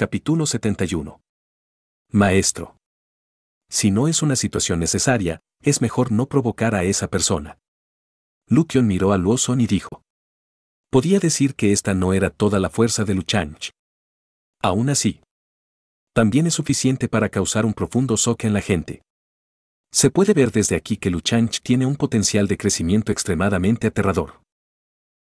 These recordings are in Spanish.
capítulo 71. Maestro. Si no es una situación necesaria, es mejor no provocar a esa persona. Lukion miró a Luoson y dijo. Podía decir que esta no era toda la fuerza de Luchanch. Aún así. También es suficiente para causar un profundo soque en la gente. Se puede ver desde aquí que Luchanch tiene un potencial de crecimiento extremadamente aterrador.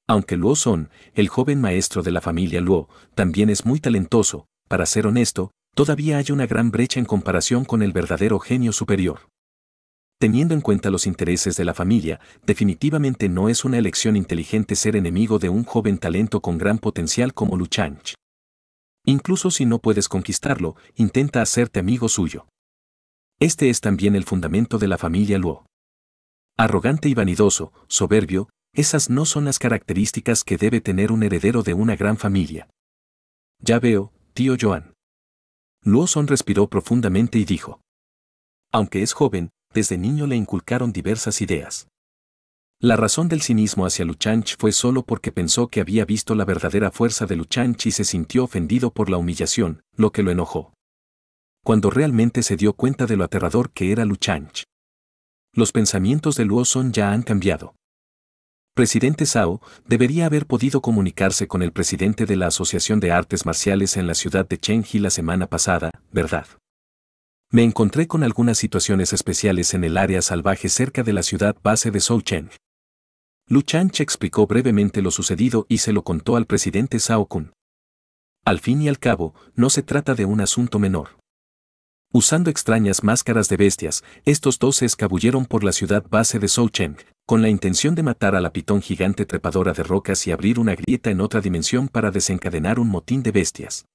Aunque Luo Son, el joven maestro de la familia Luo, también es muy talentoso, para ser honesto, todavía hay una gran brecha en comparación con el verdadero genio superior. Teniendo en cuenta los intereses de la familia, definitivamente no es una elección inteligente ser enemigo de un joven talento con gran potencial como Luchanch. Incluso si no puedes conquistarlo, intenta hacerte amigo suyo. Este es también el fundamento de la familia Luo. Arrogante y vanidoso, soberbio, esas no son las características que debe tener un heredero de una gran familia. Ya veo, tío Joan. son respiró profundamente y dijo. Aunque es joven, desde niño le inculcaron diversas ideas. La razón del cinismo hacia Luchanch fue solo porque pensó que había visto la verdadera fuerza de Luchanch y se sintió ofendido por la humillación, lo que lo enojó. Cuando realmente se dio cuenta de lo aterrador que era Luchanch. Los pensamientos de Luoson ya han cambiado presidente Sao, debería haber podido comunicarse con el presidente de la Asociación de Artes Marciales en la ciudad de Chengji la semana pasada, ¿verdad? Me encontré con algunas situaciones especiales en el área salvaje cerca de la ciudad base de Cheng». Lu explicó brevemente lo sucedido y se lo contó al presidente Sao Kun. Al fin y al cabo, no se trata de un asunto menor. Usando extrañas máscaras de bestias, estos dos se escabulleron por la ciudad base de Cheng con la intención de matar a la pitón gigante trepadora de rocas y abrir una grieta en otra dimensión para desencadenar un motín de bestias.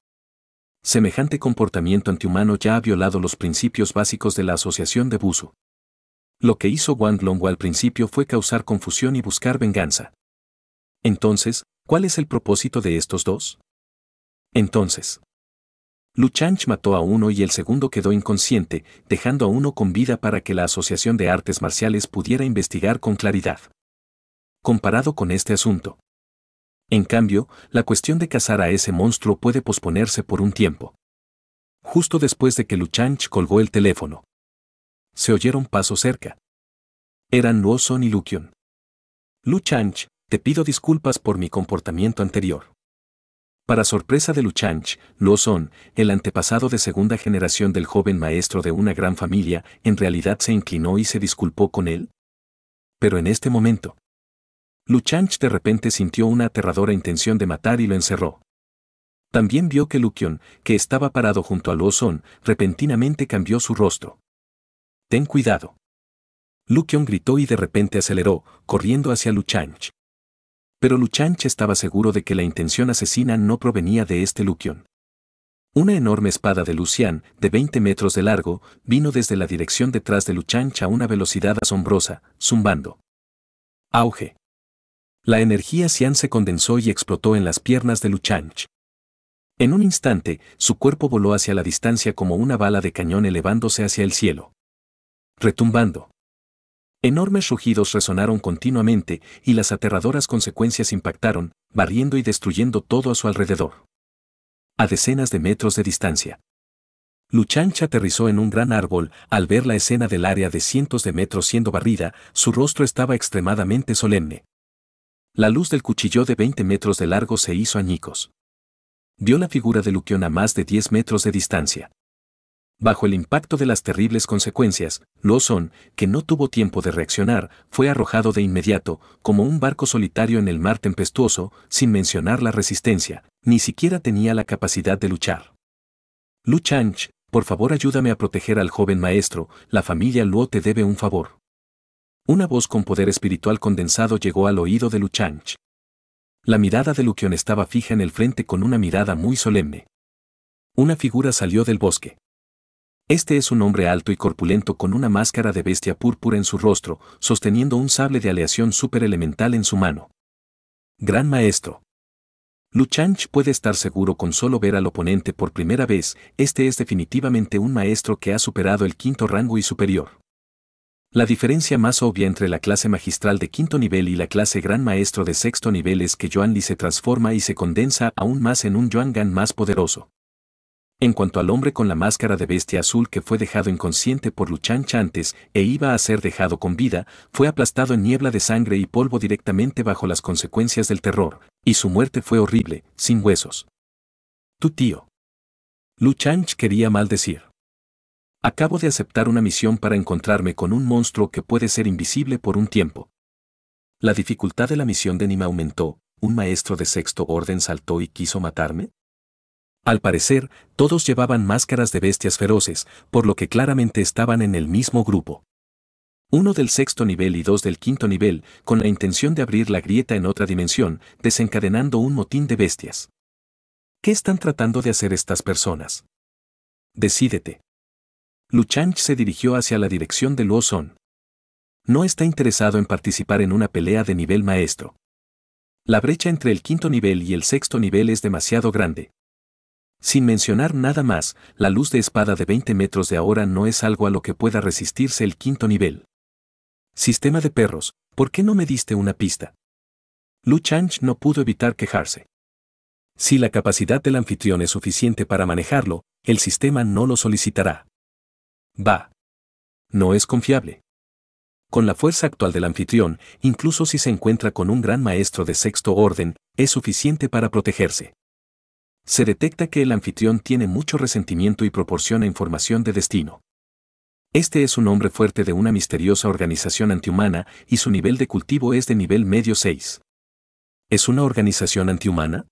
Semejante comportamiento antihumano ya ha violado los principios básicos de la asociación de Busu. Lo que hizo Wang Longwu al principio fue causar confusión y buscar venganza. Entonces, ¿cuál es el propósito de estos dos? Entonces, Luchanch mató a uno y el segundo quedó inconsciente, dejando a uno con vida para que la Asociación de Artes Marciales pudiera investigar con claridad. Comparado con este asunto. En cambio, la cuestión de cazar a ese monstruo puede posponerse por un tiempo. Justo después de que Luchanch colgó el teléfono. Se oyeron pasos cerca. Eran son y Lu Luchanch, te pido disculpas por mi comportamiento anterior. Para sorpresa de Luchanch, Son, el antepasado de segunda generación del joven maestro de una gran familia, en realidad se inclinó y se disculpó con él. Pero en este momento, Luchanch de repente sintió una aterradora intención de matar y lo encerró. También vio que Lukyon, que estaba parado junto a Son, repentinamente cambió su rostro. Ten cuidado. Lukyon gritó y de repente aceleró, corriendo hacia Luchanch. Pero Luchanch estaba seguro de que la intención asesina no provenía de este Luquion. Una enorme espada de Lucian, de 20 metros de largo, vino desde la dirección detrás de Luchanch a una velocidad asombrosa, zumbando. Auge. La energía Cian se condensó y explotó en las piernas de Luchanch. En un instante, su cuerpo voló hacia la distancia como una bala de cañón elevándose hacia el cielo. Retumbando. Enormes rugidos resonaron continuamente y las aterradoras consecuencias impactaron, barriendo y destruyendo todo a su alrededor. A decenas de metros de distancia. Luchancha aterrizó en un gran árbol al ver la escena del área de cientos de metros siendo barrida, su rostro estaba extremadamente solemne. La luz del cuchillo de 20 metros de largo se hizo añicos. Vio la figura de Luquión a más de 10 metros de distancia. Bajo el impacto de las terribles consecuencias, son que no tuvo tiempo de reaccionar, fue arrojado de inmediato, como un barco solitario en el mar tempestuoso, sin mencionar la resistencia, ni siquiera tenía la capacidad de luchar. Lu Chanch, por favor ayúdame a proteger al joven maestro, la familia Luo te debe un favor. Una voz con poder espiritual condensado llegó al oído de Luchanch. La mirada de Luquion estaba fija en el frente con una mirada muy solemne. Una figura salió del bosque. Este es un hombre alto y corpulento con una máscara de bestia púrpura en su rostro, sosteniendo un sable de aleación superelemental en su mano. Gran maestro. Luchanch puede estar seguro con solo ver al oponente por primera vez, este es definitivamente un maestro que ha superado el quinto rango y superior. La diferencia más obvia entre la clase magistral de quinto nivel y la clase gran maestro de sexto nivel es que Yuan Li se transforma y se condensa aún más en un Yuan Gan más poderoso. En cuanto al hombre con la máscara de bestia azul que fue dejado inconsciente por Luchanch antes e iba a ser dejado con vida, fue aplastado en niebla de sangre y polvo directamente bajo las consecuencias del terror, y su muerte fue horrible, sin huesos. Tu tío. Luchanch quería maldecir. Acabo de aceptar una misión para encontrarme con un monstruo que puede ser invisible por un tiempo. La dificultad de la misión de Nima aumentó. ¿Un maestro de sexto orden saltó y quiso matarme? Al parecer, todos llevaban máscaras de bestias feroces, por lo que claramente estaban en el mismo grupo. Uno del sexto nivel y dos del quinto nivel, con la intención de abrir la grieta en otra dimensión, desencadenando un motín de bestias. ¿Qué están tratando de hacer estas personas? Decídete. Luchanch se dirigió hacia la dirección de Luo No está interesado en participar en una pelea de nivel maestro. La brecha entre el quinto nivel y el sexto nivel es demasiado grande, sin mencionar nada más, la luz de espada de 20 metros de ahora no es algo a lo que pueda resistirse el quinto nivel. Sistema de perros, ¿por qué no me diste una pista? Lu Chang no pudo evitar quejarse. Si la capacidad del anfitrión es suficiente para manejarlo, el sistema no lo solicitará. Va. No es confiable. Con la fuerza actual del anfitrión, incluso si se encuentra con un gran maestro de sexto orden, es suficiente para protegerse se detecta que el anfitrión tiene mucho resentimiento y proporciona información de destino. Este es un hombre fuerte de una misteriosa organización antihumana y su nivel de cultivo es de nivel medio 6. ¿Es una organización antihumana?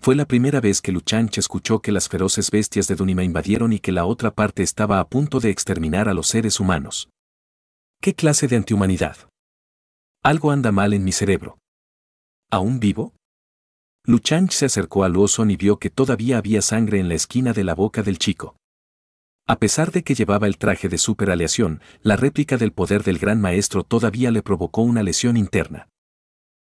Fue la primera vez que Luchanch escuchó que las feroces bestias de Dunima invadieron y que la otra parte estaba a punto de exterminar a los seres humanos. ¿Qué clase de antihumanidad? Algo anda mal en mi cerebro. ¿Aún vivo? Luchanch se acercó a Luoson y vio que todavía había sangre en la esquina de la boca del chico. A pesar de que llevaba el traje de superaleación, la réplica del poder del gran maestro todavía le provocó una lesión interna.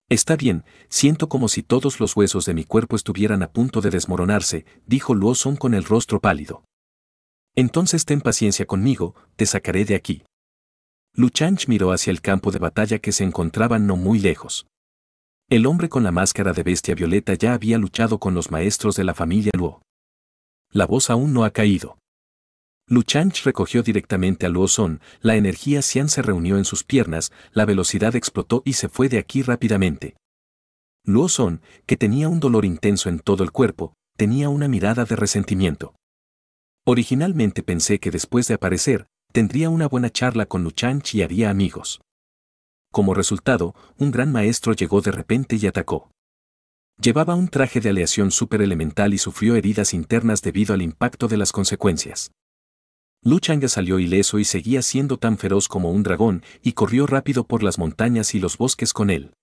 Está bien, siento como si todos los huesos de mi cuerpo estuvieran a punto de desmoronarse, dijo Luoson con el rostro pálido. Entonces ten paciencia conmigo, te sacaré de aquí. Luchanch miró hacia el campo de batalla que se encontraba no muy lejos. El hombre con la máscara de bestia violeta ya había luchado con los maestros de la familia Luo. La voz aún no ha caído. Luchanch recogió directamente a Luo Son, la energía Xian se reunió en sus piernas, la velocidad explotó y se fue de aquí rápidamente. Luo Son, que tenía un dolor intenso en todo el cuerpo, tenía una mirada de resentimiento. Originalmente pensé que después de aparecer, tendría una buena charla con Luchanch y haría amigos. Como resultado, un gran maestro llegó de repente y atacó. Llevaba un traje de aleación elemental y sufrió heridas internas debido al impacto de las consecuencias. Luchanga salió ileso y seguía siendo tan feroz como un dragón y corrió rápido por las montañas y los bosques con él.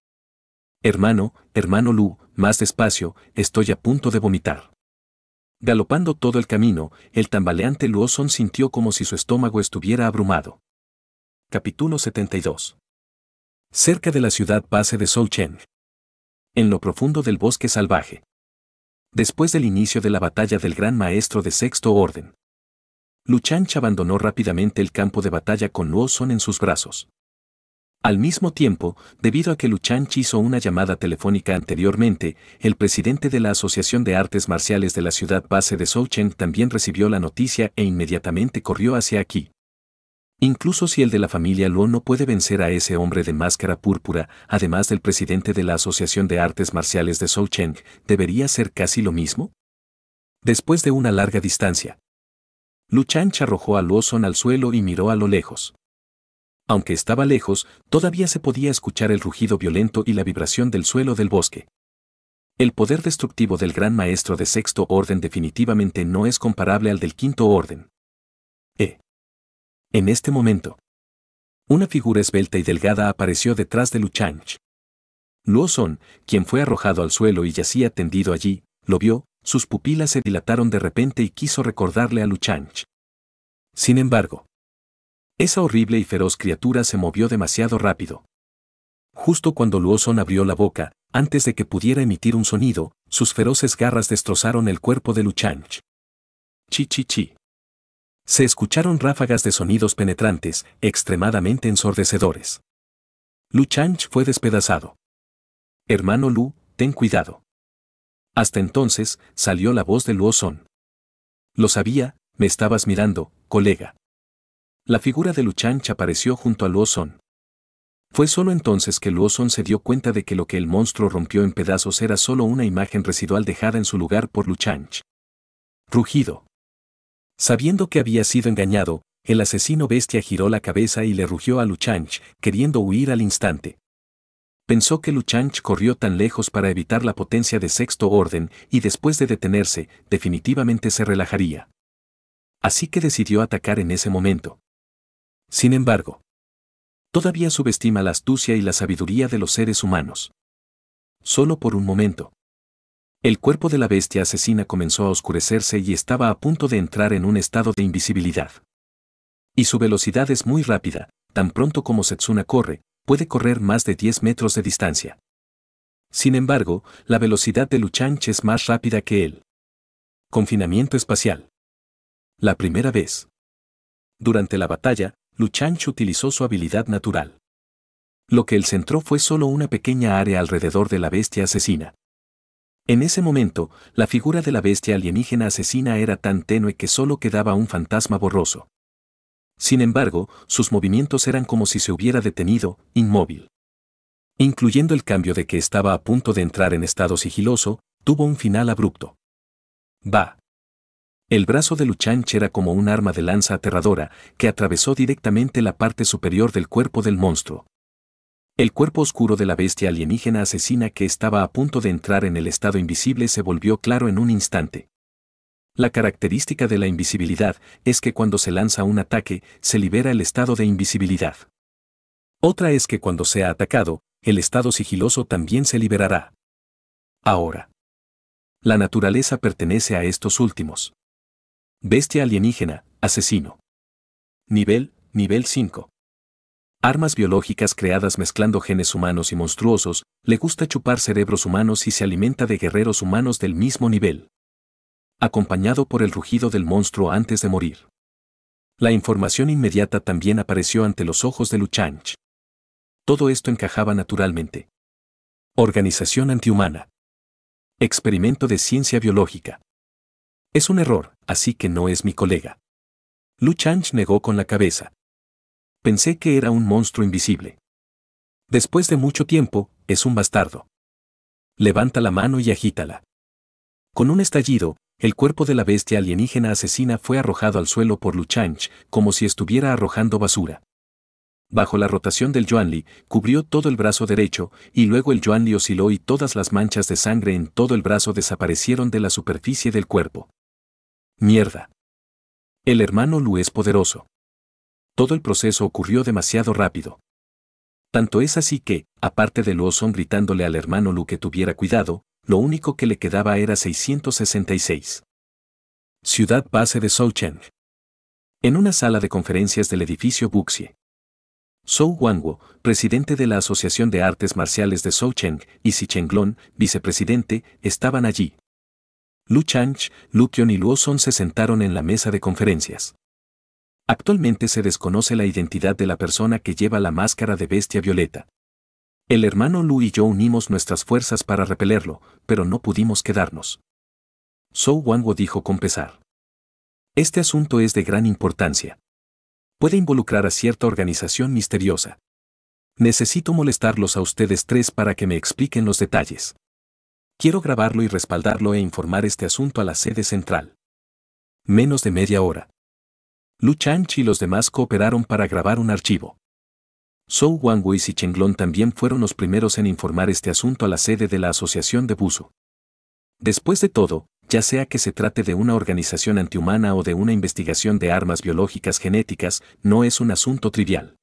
Hermano, hermano Lu, más despacio, estoy a punto de vomitar. Galopando todo el camino, el tambaleante Luoson sintió como si su estómago estuviera abrumado. Capítulo 72 cerca de la ciudad base de Solchen. En lo profundo del bosque salvaje. Después del inicio de la batalla del Gran Maestro de Sexto Orden, Luchanch abandonó rápidamente el campo de batalla con Luo Son en sus brazos. Al mismo tiempo, debido a que Luchanch hizo una llamada telefónica anteriormente, el presidente de la Asociación de Artes Marciales de la ciudad base de Cheng también recibió la noticia e inmediatamente corrió hacia aquí. Incluso si el de la familia Luo no puede vencer a ese hombre de máscara púrpura, además del presidente de la Asociación de Artes Marciales de Zhou Cheng, ¿debería ser casi lo mismo? Después de una larga distancia, Luchan arrojó a Luo Son al suelo y miró a lo lejos. Aunque estaba lejos, todavía se podía escuchar el rugido violento y la vibración del suelo del bosque. El poder destructivo del gran maestro de sexto orden definitivamente no es comparable al del quinto orden. E. En este momento, una figura esbelta y delgada apareció detrás de Luchanch. Luoson, quien fue arrojado al suelo y yacía tendido allí, lo vio, sus pupilas se dilataron de repente y quiso recordarle a Luchanch. Sin embargo, esa horrible y feroz criatura se movió demasiado rápido. Justo cuando Luoson abrió la boca, antes de que pudiera emitir un sonido, sus feroces garras destrozaron el cuerpo de Luchanch. Chi chi chi. Se escucharon ráfagas de sonidos penetrantes, extremadamente ensordecedores. Lu fue despedazado. Hermano Lu, ten cuidado. Hasta entonces, salió la voz de Luo Lo sabía, me estabas mirando, colega. La figura de Luchanch apareció junto a Luo Fue solo entonces que Luo se dio cuenta de que lo que el monstruo rompió en pedazos era solo una imagen residual dejada en su lugar por Luchanch. Rugido. Sabiendo que había sido engañado, el asesino bestia giró la cabeza y le rugió a Luchanch, queriendo huir al instante. Pensó que Luchanch corrió tan lejos para evitar la potencia de sexto orden y después de detenerse, definitivamente se relajaría. Así que decidió atacar en ese momento. Sin embargo, todavía subestima la astucia y la sabiduría de los seres humanos. Solo por un momento. El cuerpo de la bestia asesina comenzó a oscurecerse y estaba a punto de entrar en un estado de invisibilidad. Y su velocidad es muy rápida, tan pronto como Setsuna corre, puede correr más de 10 metros de distancia. Sin embargo, la velocidad de Luchanch es más rápida que él. Confinamiento espacial. La primera vez. Durante la batalla, Luchanch utilizó su habilidad natural. Lo que él centró fue solo una pequeña área alrededor de la bestia asesina. En ese momento, la figura de la bestia alienígena asesina era tan tenue que solo quedaba un fantasma borroso. Sin embargo, sus movimientos eran como si se hubiera detenido, inmóvil. Incluyendo el cambio de que estaba a punto de entrar en estado sigiloso, tuvo un final abrupto. Va. El brazo de Luchanch era como un arma de lanza aterradora que atravesó directamente la parte superior del cuerpo del monstruo. El cuerpo oscuro de la bestia alienígena asesina que estaba a punto de entrar en el estado invisible se volvió claro en un instante. La característica de la invisibilidad es que cuando se lanza un ataque, se libera el estado de invisibilidad. Otra es que cuando sea atacado, el estado sigiloso también se liberará. Ahora. La naturaleza pertenece a estos últimos. Bestia alienígena, asesino. Nivel, nivel 5. Armas biológicas creadas mezclando genes humanos y monstruosos, le gusta chupar cerebros humanos y se alimenta de guerreros humanos del mismo nivel. Acompañado por el rugido del monstruo antes de morir. La información inmediata también apareció ante los ojos de Luchanch. Todo esto encajaba naturalmente. Organización antihumana. Experimento de ciencia biológica. Es un error, así que no es mi colega. Luchanch negó con la cabeza. Pensé que era un monstruo invisible. Después de mucho tiempo, es un bastardo. Levanta la mano y agítala. Con un estallido, el cuerpo de la bestia alienígena asesina fue arrojado al suelo por Luchanch, como si estuviera arrojando basura. Bajo la rotación del Yuanli, cubrió todo el brazo derecho, y luego el Yuanli osciló y todas las manchas de sangre en todo el brazo desaparecieron de la superficie del cuerpo. Mierda. El hermano Lu es poderoso todo el proceso ocurrió demasiado rápido. Tanto es así que, aparte de Song gritándole al hermano Lu que tuviera cuidado, lo único que le quedaba era 666. Ciudad base de Cheng En una sala de conferencias del edificio Buxie. Zhou Wangwo, presidente de la Asociación de Artes Marciales de Cheng, y Chenglong, vicepresidente, estaban allí. Lu Chang, Lu Qion y Luo se sentaron en la mesa de conferencias. Actualmente se desconoce la identidad de la persona que lleva la máscara de bestia violeta. El hermano Lu y yo unimos nuestras fuerzas para repelerlo, pero no pudimos quedarnos. Zhou Wangwo dijo con pesar. Este asunto es de gran importancia. Puede involucrar a cierta organización misteriosa. Necesito molestarlos a ustedes tres para que me expliquen los detalles. Quiero grabarlo y respaldarlo e informar este asunto a la sede central. Menos de media hora. Lu chang y los demás cooperaron para grabar un archivo. Zhou Wangwei y Chenglong también fueron los primeros en informar este asunto a la sede de la Asociación de Buzo. Después de todo, ya sea que se trate de una organización antihumana o de una investigación de armas biológicas genéticas, no es un asunto trivial.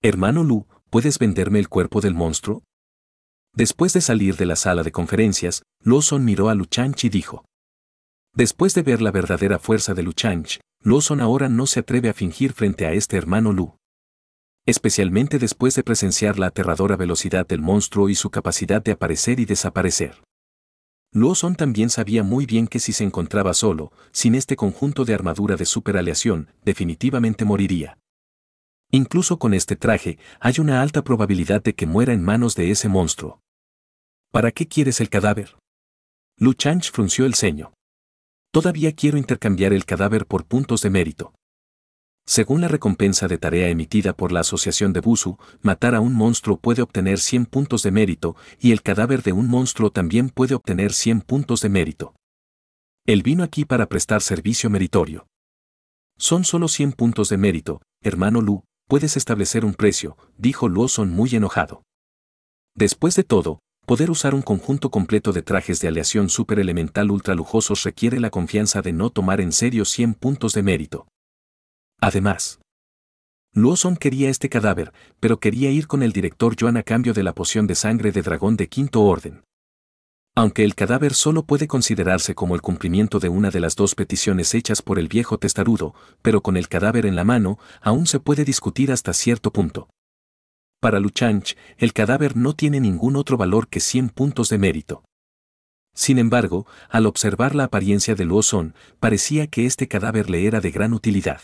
Hermano Lu, ¿puedes venderme el cuerpo del monstruo? Después de salir de la sala de conferencias, Lawson miró a Lu Luchanchi y dijo, Después de ver la verdadera fuerza de Luchang, Lawson ahora no se atreve a fingir frente a este hermano Lu. Especialmente después de presenciar la aterradora velocidad del monstruo y su capacidad de aparecer y desaparecer. Lawson también sabía muy bien que si se encontraba solo, sin este conjunto de armadura de superaleación, definitivamente moriría. Incluso con este traje, hay una alta probabilidad de que muera en manos de ese monstruo. ¿Para qué quieres el cadáver? Luchang frunció el ceño. Todavía quiero intercambiar el cadáver por puntos de mérito. Según la recompensa de tarea emitida por la Asociación de Busu, matar a un monstruo puede obtener 100 puntos de mérito y el cadáver de un monstruo también puede obtener 100 puntos de mérito. Él vino aquí para prestar servicio meritorio. Son solo 100 puntos de mérito, hermano Lu, puedes establecer un precio, dijo Luoson muy enojado. Después de todo, Poder usar un conjunto completo de trajes de aleación super elemental ultra lujosos requiere la confianza de no tomar en serio 100 puntos de mérito. Además, Luoson quería este cadáver, pero quería ir con el director Joan a cambio de la poción de sangre de dragón de quinto orden. Aunque el cadáver solo puede considerarse como el cumplimiento de una de las dos peticiones hechas por el viejo testarudo, pero con el cadáver en la mano, aún se puede discutir hasta cierto punto. Para Luchanch, el cadáver no tiene ningún otro valor que 100 puntos de mérito. Sin embargo, al observar la apariencia de Luozón, parecía que este cadáver le era de gran utilidad.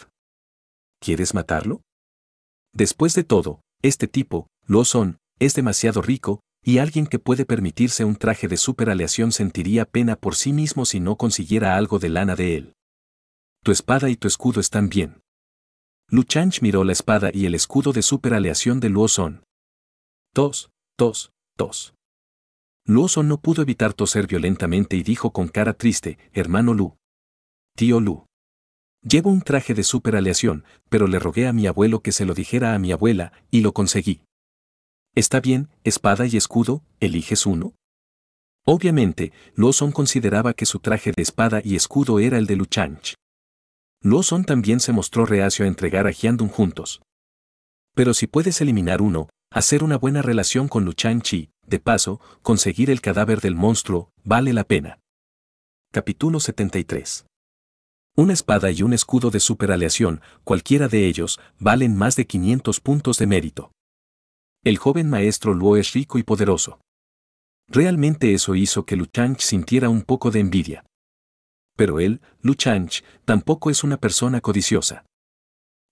¿Quieres matarlo? Después de todo, este tipo, Luozón, es demasiado rico, y alguien que puede permitirse un traje de superaleación sentiría pena por sí mismo si no consiguiera algo de lana de él. Tu espada y tu escudo están bien. Luchanch miró la espada y el escudo de superaleación de Luoson. Tos, tos, tos. Luoson no pudo evitar toser violentamente y dijo con cara triste, hermano Lu. Tío Lu. Llevo un traje de superaleación, pero le rogué a mi abuelo que se lo dijera a mi abuela, y lo conseguí. Está bien, espada y escudo, eliges uno. Obviamente, Luoson consideraba que su traje de espada y escudo era el de Luchanch. Luo Son también se mostró reacio a entregar a Jiandun juntos. Pero si puedes eliminar uno, hacer una buena relación con Luchan Chi, de paso, conseguir el cadáver del monstruo, vale la pena. Capítulo 73 una espada y un escudo de superaleación, cualquiera de ellos, valen más de 500 puntos de mérito. El joven maestro Luo es rico y poderoso. Realmente eso hizo que Luchang sintiera un poco de envidia. Pero él, Luchanch, tampoco es una persona codiciosa.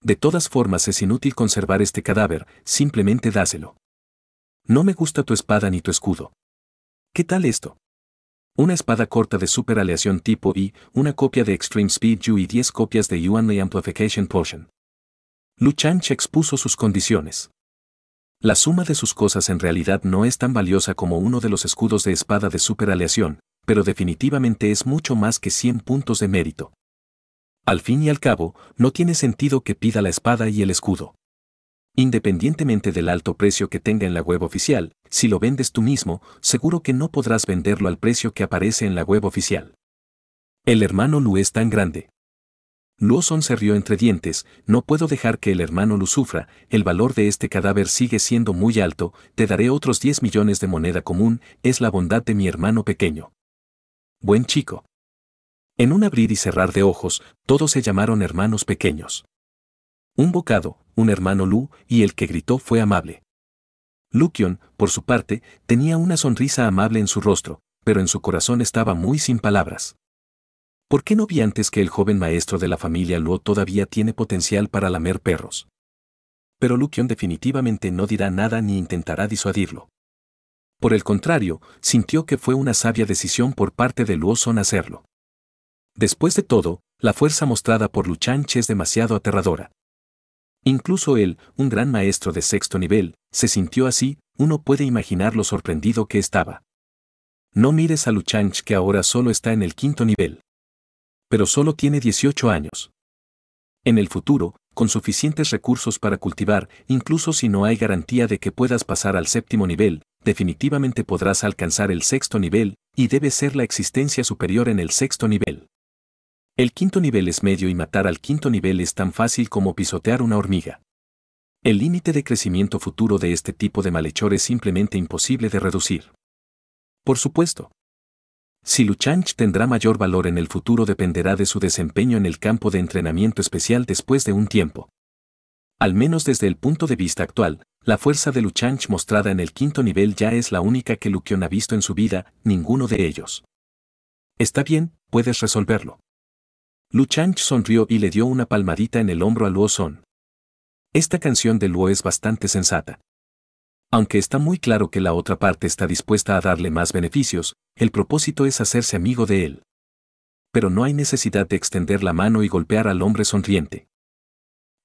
De todas formas es inútil conservar este cadáver, simplemente dáselo. No me gusta tu espada ni tu escudo. ¿Qué tal esto? Una espada corta de superaleación tipo I, una copia de Extreme Speed U y 10 copias de Yuanley Amplification Potion. Luchanch expuso sus condiciones. La suma de sus cosas en realidad no es tan valiosa como uno de los escudos de espada de superaleación pero definitivamente es mucho más que 100 puntos de mérito. Al fin y al cabo, no tiene sentido que pida la espada y el escudo. Independientemente del alto precio que tenga en la web oficial, si lo vendes tú mismo, seguro que no podrás venderlo al precio que aparece en la web oficial. El hermano Lu es tan grande. Luoson se rió entre dientes, no puedo dejar que el hermano Lu sufra, el valor de este cadáver sigue siendo muy alto, te daré otros 10 millones de moneda común, es la bondad de mi hermano pequeño buen chico. En un abrir y cerrar de ojos, todos se llamaron hermanos pequeños. Un bocado, un hermano Lu, y el que gritó fue amable. Lukion, por su parte, tenía una sonrisa amable en su rostro, pero en su corazón estaba muy sin palabras. ¿Por qué no vi antes que el joven maestro de la familia Lu todavía tiene potencial para lamer perros? Pero Lukion definitivamente no dirá nada ni intentará disuadirlo. Por el contrario, sintió que fue una sabia decisión por parte de Luoson hacerlo. Después de todo, la fuerza mostrada por Luchanch es demasiado aterradora. Incluso él, un gran maestro de sexto nivel, se sintió así, uno puede imaginar lo sorprendido que estaba. No mires a Luchanch que ahora solo está en el quinto nivel. Pero solo tiene 18 años. En el futuro, con suficientes recursos para cultivar, incluso si no hay garantía de que puedas pasar al séptimo nivel, definitivamente podrás alcanzar el sexto nivel, y debe ser la existencia superior en el sexto nivel. El quinto nivel es medio y matar al quinto nivel es tan fácil como pisotear una hormiga. El límite de crecimiento futuro de este tipo de malhechor es simplemente imposible de reducir. Por supuesto. Si Luchanch tendrá mayor valor en el futuro dependerá de su desempeño en el campo de entrenamiento especial después de un tiempo. Al menos desde el punto de vista actual, la fuerza de Luchanch mostrada en el quinto nivel ya es la única que Lukion ha visto en su vida, ninguno de ellos. Está bien, puedes resolverlo. Luchanch sonrió y le dio una palmadita en el hombro a Luo Son. Esta canción de Luo es bastante sensata. Aunque está muy claro que la otra parte está dispuesta a darle más beneficios, el propósito es hacerse amigo de él. Pero no hay necesidad de extender la mano y golpear al hombre sonriente.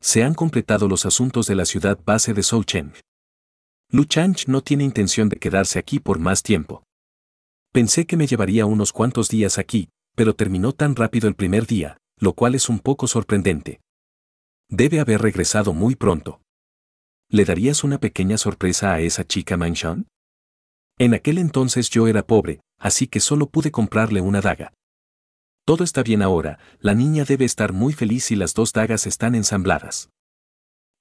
Se han completado los asuntos de la ciudad base de Soucheng. Lu Chang no tiene intención de quedarse aquí por más tiempo. Pensé que me llevaría unos cuantos días aquí, pero terminó tan rápido el primer día, lo cual es un poco sorprendente. Debe haber regresado muy pronto. ¿Le darías una pequeña sorpresa a esa chica Manchon? En aquel entonces yo era pobre, así que solo pude comprarle una daga. Todo está bien ahora, la niña debe estar muy feliz y las dos dagas están ensambladas.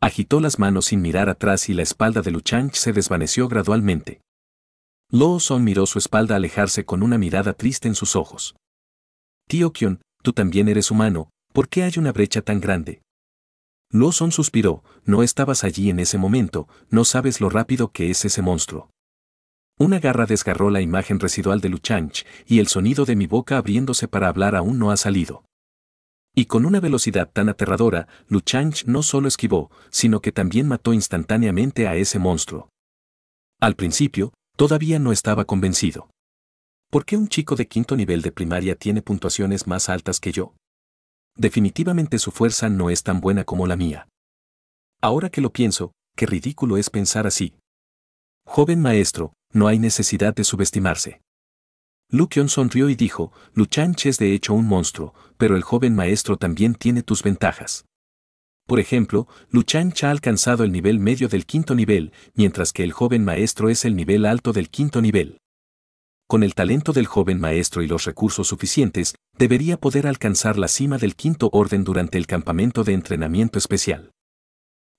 Agitó las manos sin mirar atrás y la espalda de Luchanch se desvaneció gradualmente. Lo Son miró su espalda alejarse con una mirada triste en sus ojos. Tío Kion, tú también eres humano, ¿por qué hay una brecha tan grande? Lo Son suspiró, no estabas allí en ese momento, no sabes lo rápido que es ese monstruo. Una garra desgarró la imagen residual de Luchanch y el sonido de mi boca abriéndose para hablar aún no ha salido. Y con una velocidad tan aterradora, Luchanch no solo esquivó, sino que también mató instantáneamente a ese monstruo. Al principio, todavía no estaba convencido. ¿Por qué un chico de quinto nivel de primaria tiene puntuaciones más altas que yo? Definitivamente su fuerza no es tan buena como la mía. Ahora que lo pienso, qué ridículo es pensar así. Joven maestro, no hay necesidad de subestimarse. Lukion sonrió y dijo, Luchanch es de hecho un monstruo, pero el joven maestro también tiene tus ventajas. Por ejemplo, Luchanch ha alcanzado el nivel medio del quinto nivel, mientras que el joven maestro es el nivel alto del quinto nivel. Con el talento del joven maestro y los recursos suficientes, debería poder alcanzar la cima del quinto orden durante el campamento de entrenamiento especial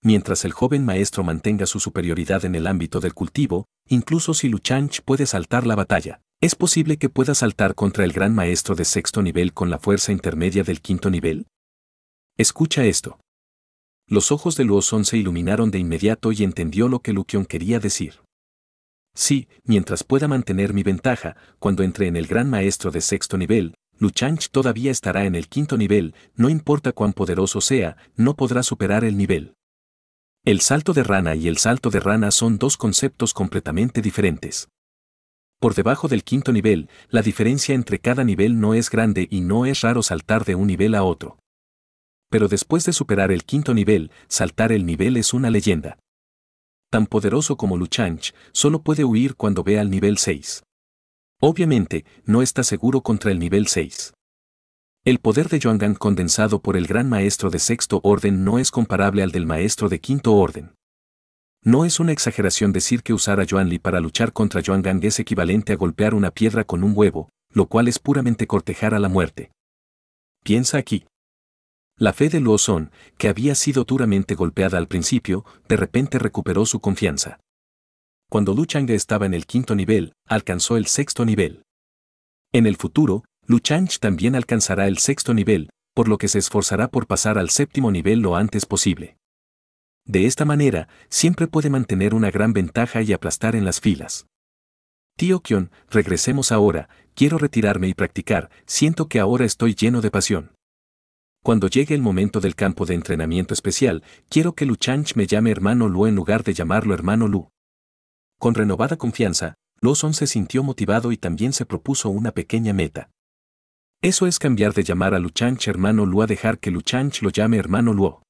mientras el joven maestro mantenga su superioridad en el ámbito del cultivo, incluso si Luchanch puede saltar la batalla. ¿Es posible que pueda saltar contra el gran maestro de sexto nivel con la fuerza intermedia del quinto nivel? Escucha esto. Los ojos de Luozón se iluminaron de inmediato y entendió lo que Lukion quería decir. Sí, mientras pueda mantener mi ventaja, cuando entre en el gran maestro de sexto nivel, Luchanch todavía estará en el quinto nivel, no importa cuán poderoso sea, no podrá superar el nivel. El salto de rana y el salto de rana son dos conceptos completamente diferentes. Por debajo del quinto nivel, la diferencia entre cada nivel no es grande y no es raro saltar de un nivel a otro. Pero después de superar el quinto nivel, saltar el nivel es una leyenda. Tan poderoso como Luchanch, solo puede huir cuando ve al nivel 6. Obviamente, no está seguro contra el nivel 6. El poder de Gang condensado por el gran maestro de sexto orden no es comparable al del maestro de quinto orden. No es una exageración decir que usar a Yuan Li para luchar contra Gang es equivalente a golpear una piedra con un huevo, lo cual es puramente cortejar a la muerte. Piensa aquí. La fe de Song, que había sido duramente golpeada al principio, de repente recuperó su confianza. Cuando Lu Chang estaba en el quinto nivel, alcanzó el sexto nivel. En el futuro, Luchanch también alcanzará el sexto nivel, por lo que se esforzará por pasar al séptimo nivel lo antes posible. De esta manera, siempre puede mantener una gran ventaja y aplastar en las filas. Tío Kion, regresemos ahora, quiero retirarme y practicar, siento que ahora estoy lleno de pasión. Cuando llegue el momento del campo de entrenamiento especial, quiero que Luchanch me llame hermano Lu en lugar de llamarlo hermano Lu. Con renovada confianza, Lawson se sintió motivado y también se propuso una pequeña meta. Eso es cambiar de llamar a Luchanch hermano Luo a dejar que Luchanch lo llame hermano Luo.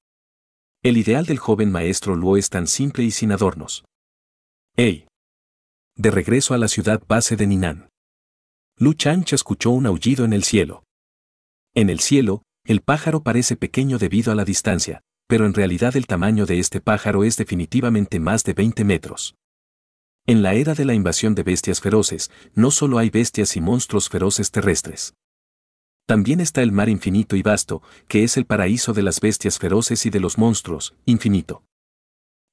El ideal del joven maestro Luo es tan simple y sin adornos. ¡Ey! De regreso a la ciudad base de Ninan. Lu escuchó un aullido en el cielo. En el cielo, el pájaro parece pequeño debido a la distancia, pero en realidad el tamaño de este pájaro es definitivamente más de 20 metros. En la era de la invasión de bestias feroces, no solo hay bestias y monstruos feroces terrestres. También está el mar infinito y vasto, que es el paraíso de las bestias feroces y de los monstruos, infinito.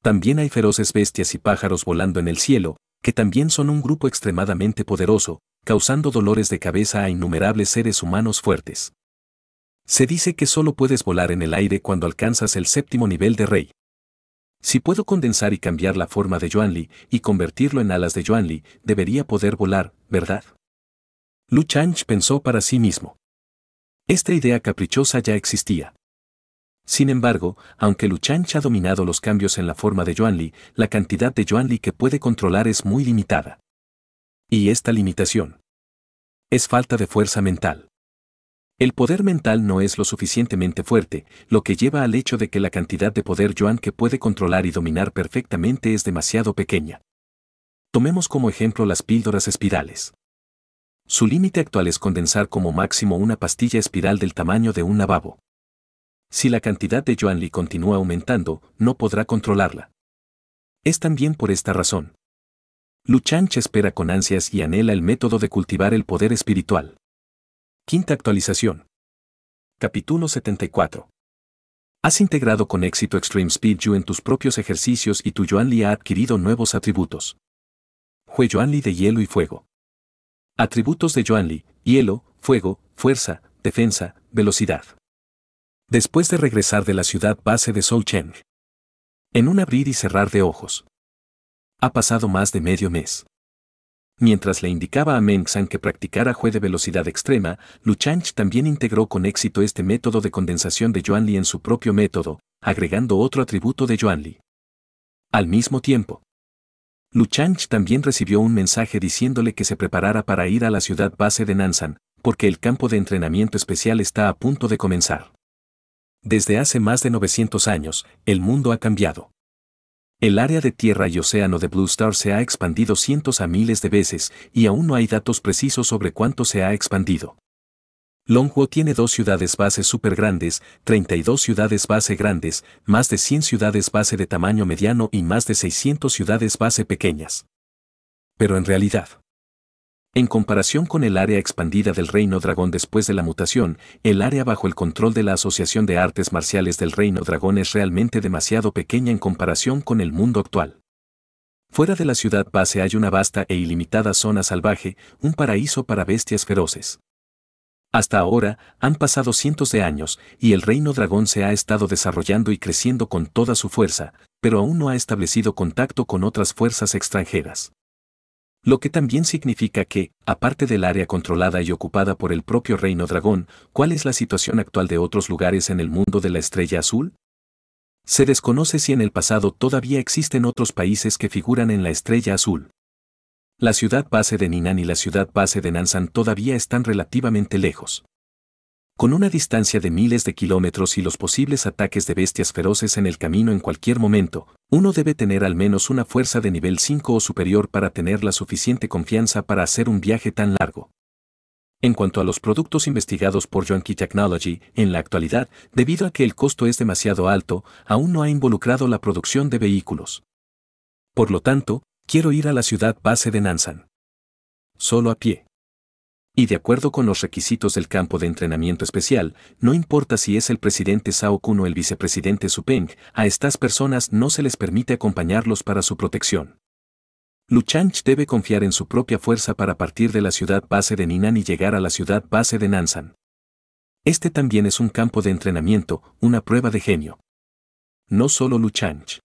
También hay feroces bestias y pájaros volando en el cielo, que también son un grupo extremadamente poderoso, causando dolores de cabeza a innumerables seres humanos fuertes. Se dice que solo puedes volar en el aire cuando alcanzas el séptimo nivel de rey. Si puedo condensar y cambiar la forma de Yuanli y convertirlo en alas de Yuanli, debería poder volar, ¿verdad? Lu Chang pensó para sí mismo. Esta idea caprichosa ya existía. Sin embargo, aunque Luchanch ha dominado los cambios en la forma de Yuan Li, la cantidad de Yuan Li que puede controlar es muy limitada. Y esta limitación es falta de fuerza mental. El poder mental no es lo suficientemente fuerte, lo que lleva al hecho de que la cantidad de poder yuan que puede controlar y dominar perfectamente es demasiado pequeña. Tomemos como ejemplo las píldoras espirales. Su límite actual es condensar como máximo una pastilla espiral del tamaño de un navabo. Si la cantidad de Yuan continúa aumentando, no podrá controlarla. Es también por esta razón. Luchanche espera con ansias y anhela el método de cultivar el poder espiritual. Quinta actualización. Capítulo 74. Has integrado con éxito Extreme Speed Yu en tus propios ejercicios y tu Yuanli ha adquirido nuevos atributos. Jue Yuan de hielo y fuego. Atributos de Yuanli. hielo, fuego, fuerza, defensa, velocidad. Después de regresar de la ciudad base de Soucheng. En un abrir y cerrar de ojos. Ha pasado más de medio mes. Mientras le indicaba a Meng Mengsan que practicara jue de velocidad extrema, Luchanch también integró con éxito este método de condensación de Yuanli Li en su propio método, agregando otro atributo de Yuanli. Al mismo tiempo, Luchanch también recibió un mensaje diciéndole que se preparara para ir a la ciudad base de Nansan, porque el campo de entrenamiento especial está a punto de comenzar. Desde hace más de 900 años, el mundo ha cambiado. El área de tierra y océano de Blue Star se ha expandido cientos a miles de veces y aún no hay datos precisos sobre cuánto se ha expandido. Longhuo tiene dos ciudades base súper grandes, 32 ciudades base grandes, más de 100 ciudades base de tamaño mediano y más de 600 ciudades base pequeñas. Pero en realidad, en comparación con el área expandida del Reino Dragón después de la mutación, el área bajo el control de la Asociación de Artes Marciales del Reino Dragón es realmente demasiado pequeña en comparación con el mundo actual. Fuera de la ciudad base hay una vasta e ilimitada zona salvaje, un paraíso para bestias feroces. Hasta ahora, han pasado cientos de años, y el reino dragón se ha estado desarrollando y creciendo con toda su fuerza, pero aún no ha establecido contacto con otras fuerzas extranjeras. Lo que también significa que, aparte del área controlada y ocupada por el propio reino dragón, ¿cuál es la situación actual de otros lugares en el mundo de la estrella azul? Se desconoce si en el pasado todavía existen otros países que figuran en la estrella azul la ciudad base de Ninan y la ciudad base de Nansan todavía están relativamente lejos. Con una distancia de miles de kilómetros y los posibles ataques de bestias feroces en el camino en cualquier momento, uno debe tener al menos una fuerza de nivel 5 o superior para tener la suficiente confianza para hacer un viaje tan largo. En cuanto a los productos investigados por Yonki Technology, en la actualidad, debido a que el costo es demasiado alto, aún no ha involucrado la producción de vehículos. Por lo tanto, Quiero ir a la ciudad base de Nansan. Solo a pie. Y de acuerdo con los requisitos del campo de entrenamiento especial, no importa si es el presidente Sao Kun o el vicepresidente Su a estas personas no se les permite acompañarlos para su protección. Luchanch debe confiar en su propia fuerza para partir de la ciudad base de Ninan y llegar a la ciudad base de Nansan. Este también es un campo de entrenamiento, una prueba de genio. No solo Luchanch.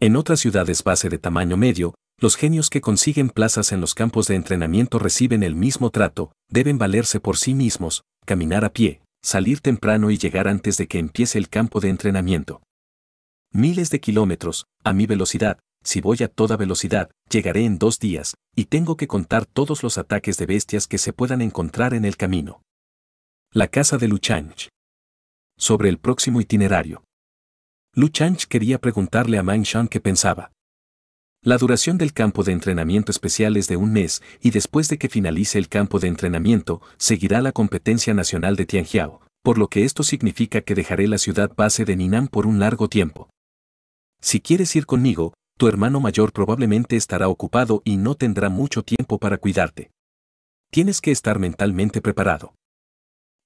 En otras ciudades base de tamaño medio, los genios que consiguen plazas en los campos de entrenamiento reciben el mismo trato, deben valerse por sí mismos, caminar a pie, salir temprano y llegar antes de que empiece el campo de entrenamiento. Miles de kilómetros, a mi velocidad, si voy a toda velocidad, llegaré en dos días, y tengo que contar todos los ataques de bestias que se puedan encontrar en el camino. La casa de Luchanch. Sobre el próximo itinerario. Lu Chang quería preguntarle a Meng Shan qué pensaba. La duración del campo de entrenamiento especial es de un mes y después de que finalice el campo de entrenamiento, seguirá la competencia nacional de Tianjiao, por lo que esto significa que dejaré la ciudad base de Ninan por un largo tiempo. Si quieres ir conmigo, tu hermano mayor probablemente estará ocupado y no tendrá mucho tiempo para cuidarte. Tienes que estar mentalmente preparado.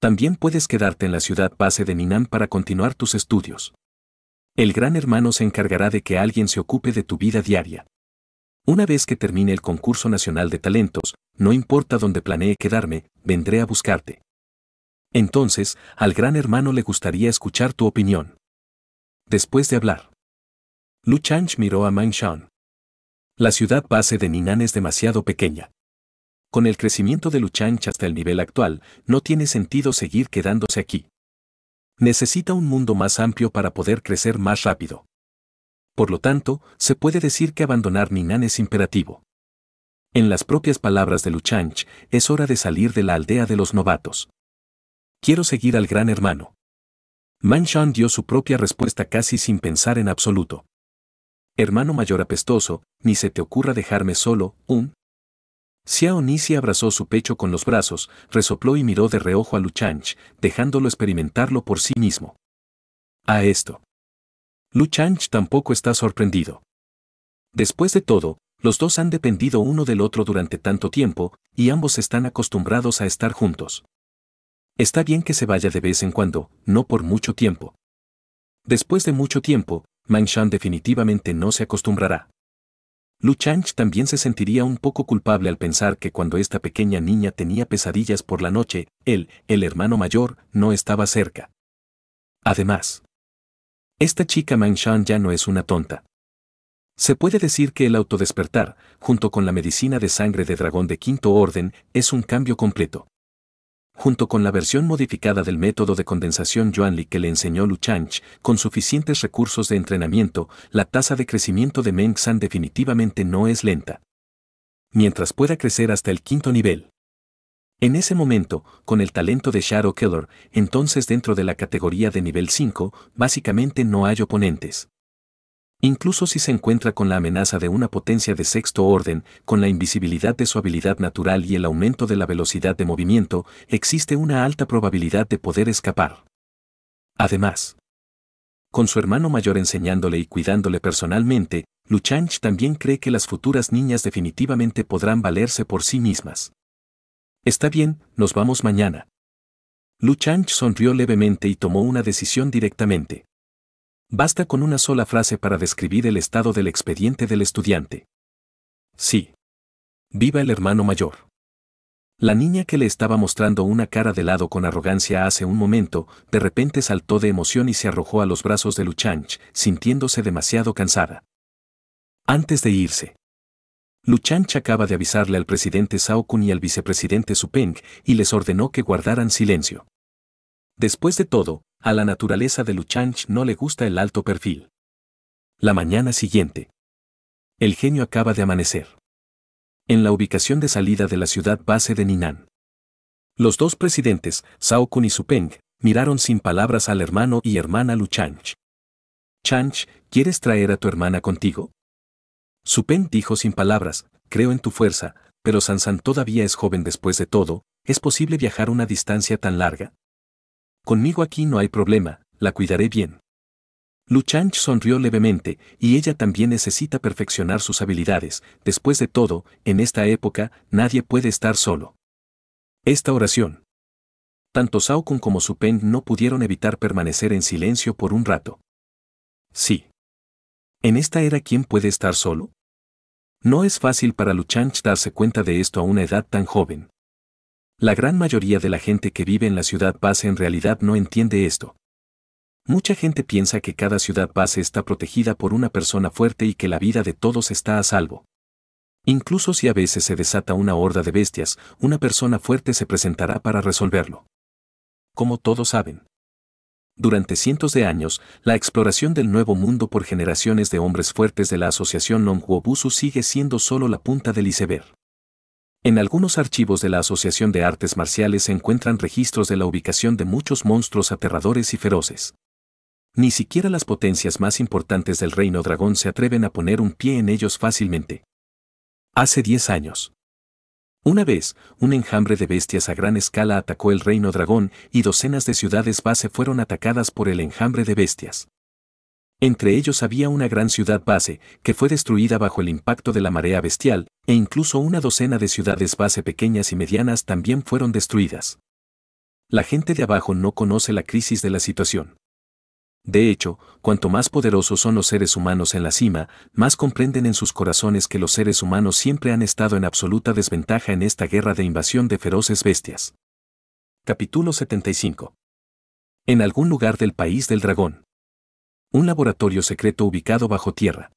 También puedes quedarte en la ciudad base de Ninan para continuar tus estudios. El gran hermano se encargará de que alguien se ocupe de tu vida diaria. Una vez que termine el concurso nacional de talentos, no importa dónde planee quedarme, vendré a buscarte. Entonces, al gran hermano le gustaría escuchar tu opinión. Después de hablar, Lu Chang miró a Meng La ciudad base de Ninan es demasiado pequeña. Con el crecimiento de Chang hasta el nivel actual, no tiene sentido seguir quedándose aquí necesita un mundo más amplio para poder crecer más rápido. Por lo tanto, se puede decir que abandonar Ninan es imperativo. En las propias palabras de Luchanch, es hora de salir de la aldea de los novatos. Quiero seguir al gran hermano. Manchon dio su propia respuesta casi sin pensar en absoluto. Hermano mayor apestoso, ni se te ocurra dejarme solo, un, Xiao Onisi abrazó su pecho con los brazos, resopló y miró de reojo a Luchanch, dejándolo experimentarlo por sí mismo. A esto. Luchanch tampoco está sorprendido. Después de todo, los dos han dependido uno del otro durante tanto tiempo, y ambos están acostumbrados a estar juntos. Está bien que se vaya de vez en cuando, no por mucho tiempo. Después de mucho tiempo, Manchán definitivamente no se acostumbrará. Lu Chang también se sentiría un poco culpable al pensar que cuando esta pequeña niña tenía pesadillas por la noche, él, el hermano mayor, no estaba cerca. Además, esta chica Mangshan ya no es una tonta. Se puede decir que el autodespertar, junto con la medicina de sangre de dragón de quinto orden, es un cambio completo junto con la versión modificada del método de condensación Yuanli que le enseñó Luchanch, con suficientes recursos de entrenamiento, la tasa de crecimiento de Meng San definitivamente no es lenta. Mientras pueda crecer hasta el quinto nivel. En ese momento, con el talento de Shadow Killer, entonces dentro de la categoría de nivel 5, básicamente no hay oponentes. Incluso si se encuentra con la amenaza de una potencia de sexto orden, con la invisibilidad de su habilidad natural y el aumento de la velocidad de movimiento, existe una alta probabilidad de poder escapar. Además, con su hermano mayor enseñándole y cuidándole personalmente, Luchanch también cree que las futuras niñas definitivamente podrán valerse por sí mismas. Está bien, nos vamos mañana. Luchanch sonrió levemente y tomó una decisión directamente. Basta con una sola frase para describir el estado del expediente del estudiante. Sí. Viva el hermano mayor. La niña que le estaba mostrando una cara de lado con arrogancia hace un momento, de repente saltó de emoción y se arrojó a los brazos de Luchanch, sintiéndose demasiado cansada. Antes de irse. Luchanch acaba de avisarle al presidente Kun y al vicepresidente Supeng y les ordenó que guardaran silencio. Después de todo, a la naturaleza de Luchanch no le gusta el alto perfil. La mañana siguiente. El genio acaba de amanecer. En la ubicación de salida de la ciudad base de Ninan. Los dos presidentes, Sao Kun y Supeng, miraron sin palabras al hermano y hermana Luchanch. Chanch, ¿quieres traer a tu hermana contigo? Supeng dijo sin palabras, creo en tu fuerza, pero Sansan todavía es joven después de todo, ¿es posible viajar una distancia tan larga? Conmigo aquí no hay problema, la cuidaré bien. Luchanch sonrió levemente, y ella también necesita perfeccionar sus habilidades, después de todo, en esta época, nadie puede estar solo. Esta oración. Tanto Kung como su pen no pudieron evitar permanecer en silencio por un rato. Sí. ¿En esta era quién puede estar solo? No es fácil para Luchanch darse cuenta de esto a una edad tan joven. La gran mayoría de la gente que vive en la ciudad base en realidad no entiende esto. Mucha gente piensa que cada ciudad base está protegida por una persona fuerte y que la vida de todos está a salvo. Incluso si a veces se desata una horda de bestias, una persona fuerte se presentará para resolverlo. Como todos saben. Durante cientos de años, la exploración del Nuevo Mundo por generaciones de hombres fuertes de la Asociación Non-Wobusu sigue siendo solo la punta del iceberg. En algunos archivos de la Asociación de Artes Marciales se encuentran registros de la ubicación de muchos monstruos aterradores y feroces. Ni siquiera las potencias más importantes del reino dragón se atreven a poner un pie en ellos fácilmente. Hace 10 años. Una vez, un enjambre de bestias a gran escala atacó el reino dragón y docenas de ciudades base fueron atacadas por el enjambre de bestias. Entre ellos había una gran ciudad base, que fue destruida bajo el impacto de la marea bestial, e incluso una docena de ciudades base pequeñas y medianas también fueron destruidas. La gente de abajo no conoce la crisis de la situación. De hecho, cuanto más poderosos son los seres humanos en la cima, más comprenden en sus corazones que los seres humanos siempre han estado en absoluta desventaja en esta guerra de invasión de feroces bestias. Capítulo 75. En algún lugar del país del dragón. Un laboratorio secreto ubicado bajo tierra.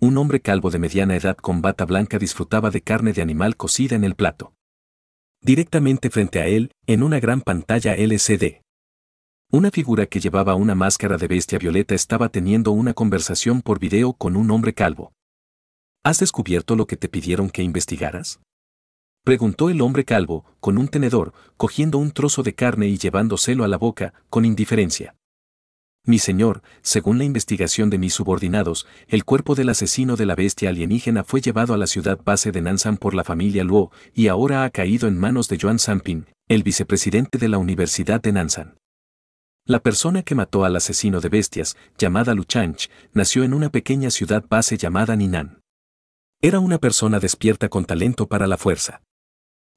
Un hombre calvo de mediana edad con bata blanca disfrutaba de carne de animal cocida en el plato. Directamente frente a él, en una gran pantalla LCD. Una figura que llevaba una máscara de bestia violeta estaba teniendo una conversación por video con un hombre calvo. ¿Has descubierto lo que te pidieron que investigaras? Preguntó el hombre calvo, con un tenedor, cogiendo un trozo de carne y llevándoselo a la boca, con indiferencia. Mi señor, según la investigación de mis subordinados, el cuerpo del asesino de la bestia alienígena fue llevado a la ciudad base de Nansan por la familia Luo y ahora ha caído en manos de Joan Sampin, el vicepresidente de la Universidad de Nansan. La persona que mató al asesino de bestias, llamada Luchanch, nació en una pequeña ciudad base llamada Ninan. Era una persona despierta con talento para la fuerza.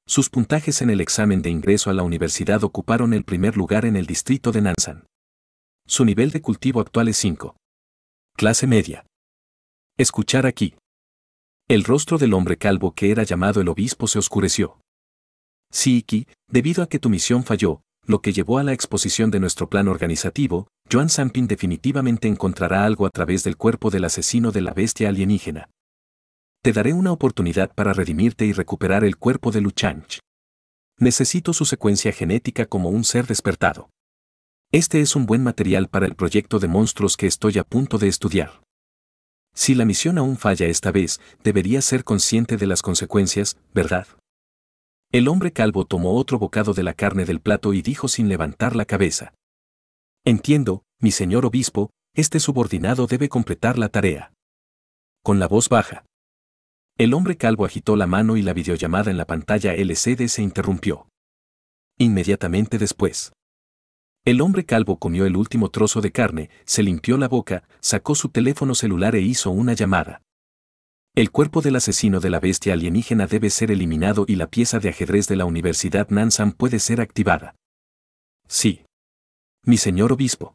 Sus puntajes en el examen de ingreso a la universidad ocuparon el primer lugar en el distrito de Nansan. Su nivel de cultivo actual es 5. Clase media. Escuchar aquí. El rostro del hombre calvo que era llamado el obispo se oscureció. Sí, Iki, debido a que tu misión falló, lo que llevó a la exposición de nuestro plan organizativo, Joan Sampin definitivamente encontrará algo a través del cuerpo del asesino de la bestia alienígena. Te daré una oportunidad para redimirte y recuperar el cuerpo de Luchanch. Necesito su secuencia genética como un ser despertado. Este es un buen material para el proyecto de monstruos que estoy a punto de estudiar. Si la misión aún falla esta vez, debería ser consciente de las consecuencias, ¿verdad? El hombre calvo tomó otro bocado de la carne del plato y dijo sin levantar la cabeza. Entiendo, mi señor obispo, este subordinado debe completar la tarea. Con la voz baja. El hombre calvo agitó la mano y la videollamada en la pantalla LCD se interrumpió. Inmediatamente después. El hombre calvo comió el último trozo de carne, se limpió la boca, sacó su teléfono celular e hizo una llamada. El cuerpo del asesino de la bestia alienígena debe ser eliminado y la pieza de ajedrez de la Universidad Nansan puede ser activada. Sí. Mi señor obispo.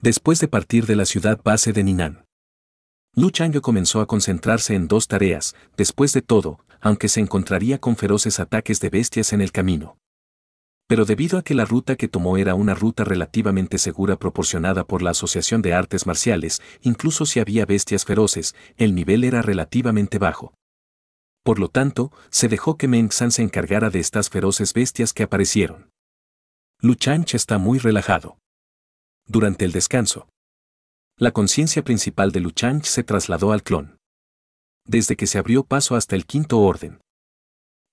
Después de partir de la ciudad base de Ninan, Lu Changyo comenzó a concentrarse en dos tareas, después de todo, aunque se encontraría con feroces ataques de bestias en el camino pero debido a que la ruta que tomó era una ruta relativamente segura proporcionada por la Asociación de Artes Marciales, incluso si había bestias feroces, el nivel era relativamente bajo. Por lo tanto, se dejó que Meng San se encargara de estas feroces bestias que aparecieron. Luchanch está muy relajado. Durante el descanso, la conciencia principal de Luchanch se trasladó al clon. Desde que se abrió paso hasta el quinto orden,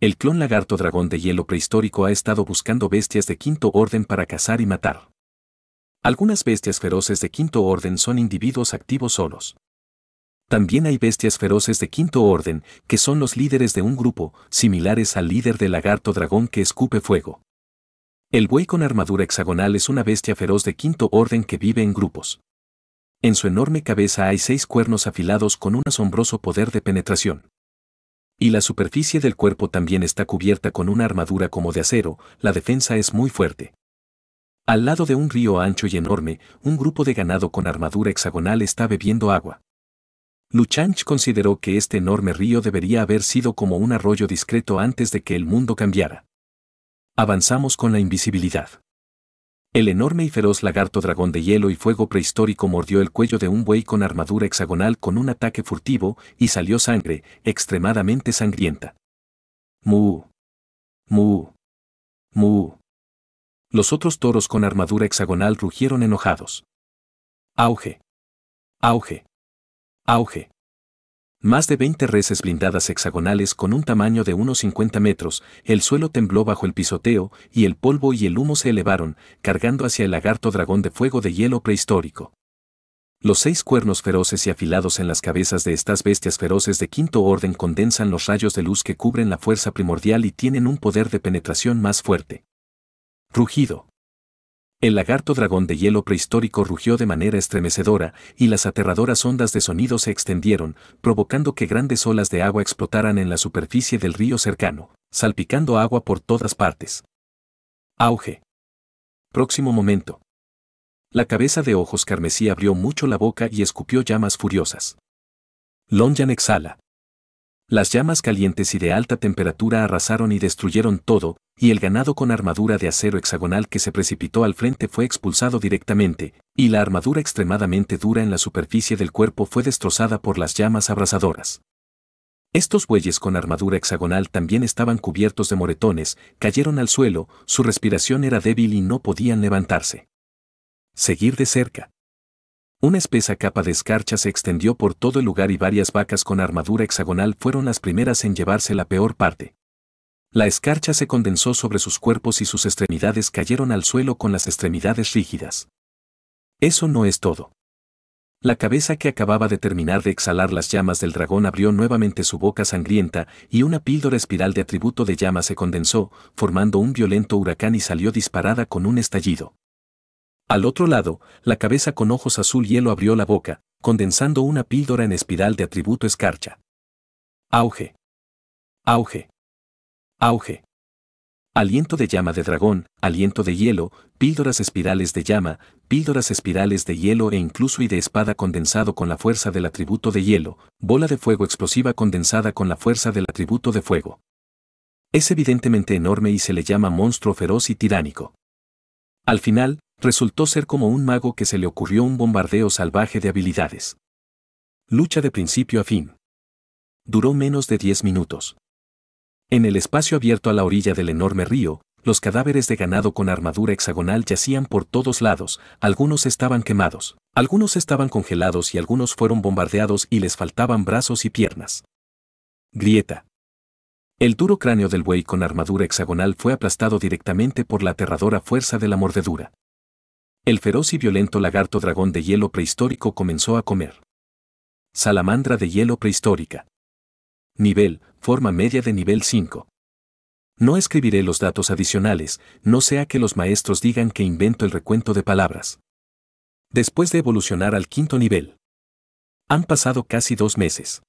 el clon lagarto dragón de hielo prehistórico ha estado buscando bestias de quinto orden para cazar y matar. Algunas bestias feroces de quinto orden son individuos activos solos. También hay bestias feroces de quinto orden, que son los líderes de un grupo, similares al líder del lagarto dragón que escupe fuego. El buey con armadura hexagonal es una bestia feroz de quinto orden que vive en grupos. En su enorme cabeza hay seis cuernos afilados con un asombroso poder de penetración y la superficie del cuerpo también está cubierta con una armadura como de acero, la defensa es muy fuerte. Al lado de un río ancho y enorme, un grupo de ganado con armadura hexagonal está bebiendo agua. Luchanch consideró que este enorme río debería haber sido como un arroyo discreto antes de que el mundo cambiara. Avanzamos con la invisibilidad. El enorme y feroz lagarto dragón de hielo y fuego prehistórico mordió el cuello de un buey con armadura hexagonal con un ataque furtivo y salió sangre, extremadamente sangrienta. Mu. Mu. Mu. Los otros toros con armadura hexagonal rugieron enojados. Auge. Auge. Auge. Más de 20 reses blindadas hexagonales con un tamaño de unos 50 metros, el suelo tembló bajo el pisoteo, y el polvo y el humo se elevaron, cargando hacia el lagarto dragón de fuego de hielo prehistórico. Los seis cuernos feroces y afilados en las cabezas de estas bestias feroces de quinto orden condensan los rayos de luz que cubren la fuerza primordial y tienen un poder de penetración más fuerte. Rugido. El lagarto dragón de hielo prehistórico rugió de manera estremecedora y las aterradoras ondas de sonido se extendieron, provocando que grandes olas de agua explotaran en la superficie del río cercano, salpicando agua por todas partes. Auge. Próximo momento. La cabeza de ojos carmesí abrió mucho la boca y escupió llamas furiosas. Longyan exhala. Las llamas calientes y de alta temperatura arrasaron y destruyeron todo, y el ganado con armadura de acero hexagonal que se precipitó al frente fue expulsado directamente, y la armadura extremadamente dura en la superficie del cuerpo fue destrozada por las llamas abrasadoras. Estos bueyes con armadura hexagonal también estaban cubiertos de moretones, cayeron al suelo, su respiración era débil y no podían levantarse. Seguir de cerca. Una espesa capa de escarcha se extendió por todo el lugar y varias vacas con armadura hexagonal fueron las primeras en llevarse la peor parte. La escarcha se condensó sobre sus cuerpos y sus extremidades cayeron al suelo con las extremidades rígidas. Eso no es todo. La cabeza que acababa de terminar de exhalar las llamas del dragón abrió nuevamente su boca sangrienta y una píldora espiral de atributo de llama se condensó, formando un violento huracán y salió disparada con un estallido. Al otro lado, la cabeza con ojos azul hielo abrió la boca, condensando una píldora en espiral de atributo escarcha. Auge. Auge. Auge. Aliento de llama de dragón, aliento de hielo, píldoras espirales de llama, píldoras espirales de hielo e incluso y de espada condensado con la fuerza del atributo de hielo, bola de fuego explosiva condensada con la fuerza del atributo de fuego. Es evidentemente enorme y se le llama monstruo feroz y tiránico. Al final, resultó ser como un mago que se le ocurrió un bombardeo salvaje de habilidades. Lucha de principio a fin. Duró menos de 10 minutos. En el espacio abierto a la orilla del enorme río, los cadáveres de ganado con armadura hexagonal yacían por todos lados, algunos estaban quemados, algunos estaban congelados y algunos fueron bombardeados y les faltaban brazos y piernas. Grieta. El duro cráneo del buey con armadura hexagonal fue aplastado directamente por la aterradora fuerza de la mordedura. El feroz y violento lagarto dragón de hielo prehistórico comenzó a comer. Salamandra de hielo prehistórica. Nivel, forma media de nivel 5. No escribiré los datos adicionales, no sea que los maestros digan que invento el recuento de palabras. Después de evolucionar al quinto nivel. Han pasado casi dos meses.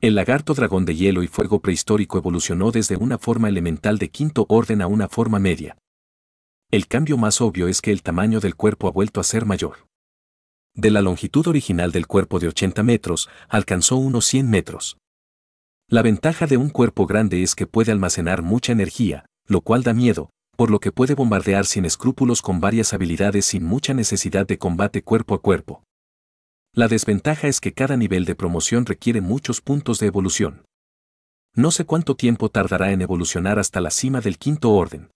El lagarto dragón de hielo y fuego prehistórico evolucionó desde una forma elemental de quinto orden a una forma media. El cambio más obvio es que el tamaño del cuerpo ha vuelto a ser mayor. De la longitud original del cuerpo de 80 metros, alcanzó unos 100 metros. La ventaja de un cuerpo grande es que puede almacenar mucha energía, lo cual da miedo, por lo que puede bombardear sin escrúpulos con varias habilidades sin mucha necesidad de combate cuerpo a cuerpo. La desventaja es que cada nivel de promoción requiere muchos puntos de evolución. No sé cuánto tiempo tardará en evolucionar hasta la cima del quinto orden.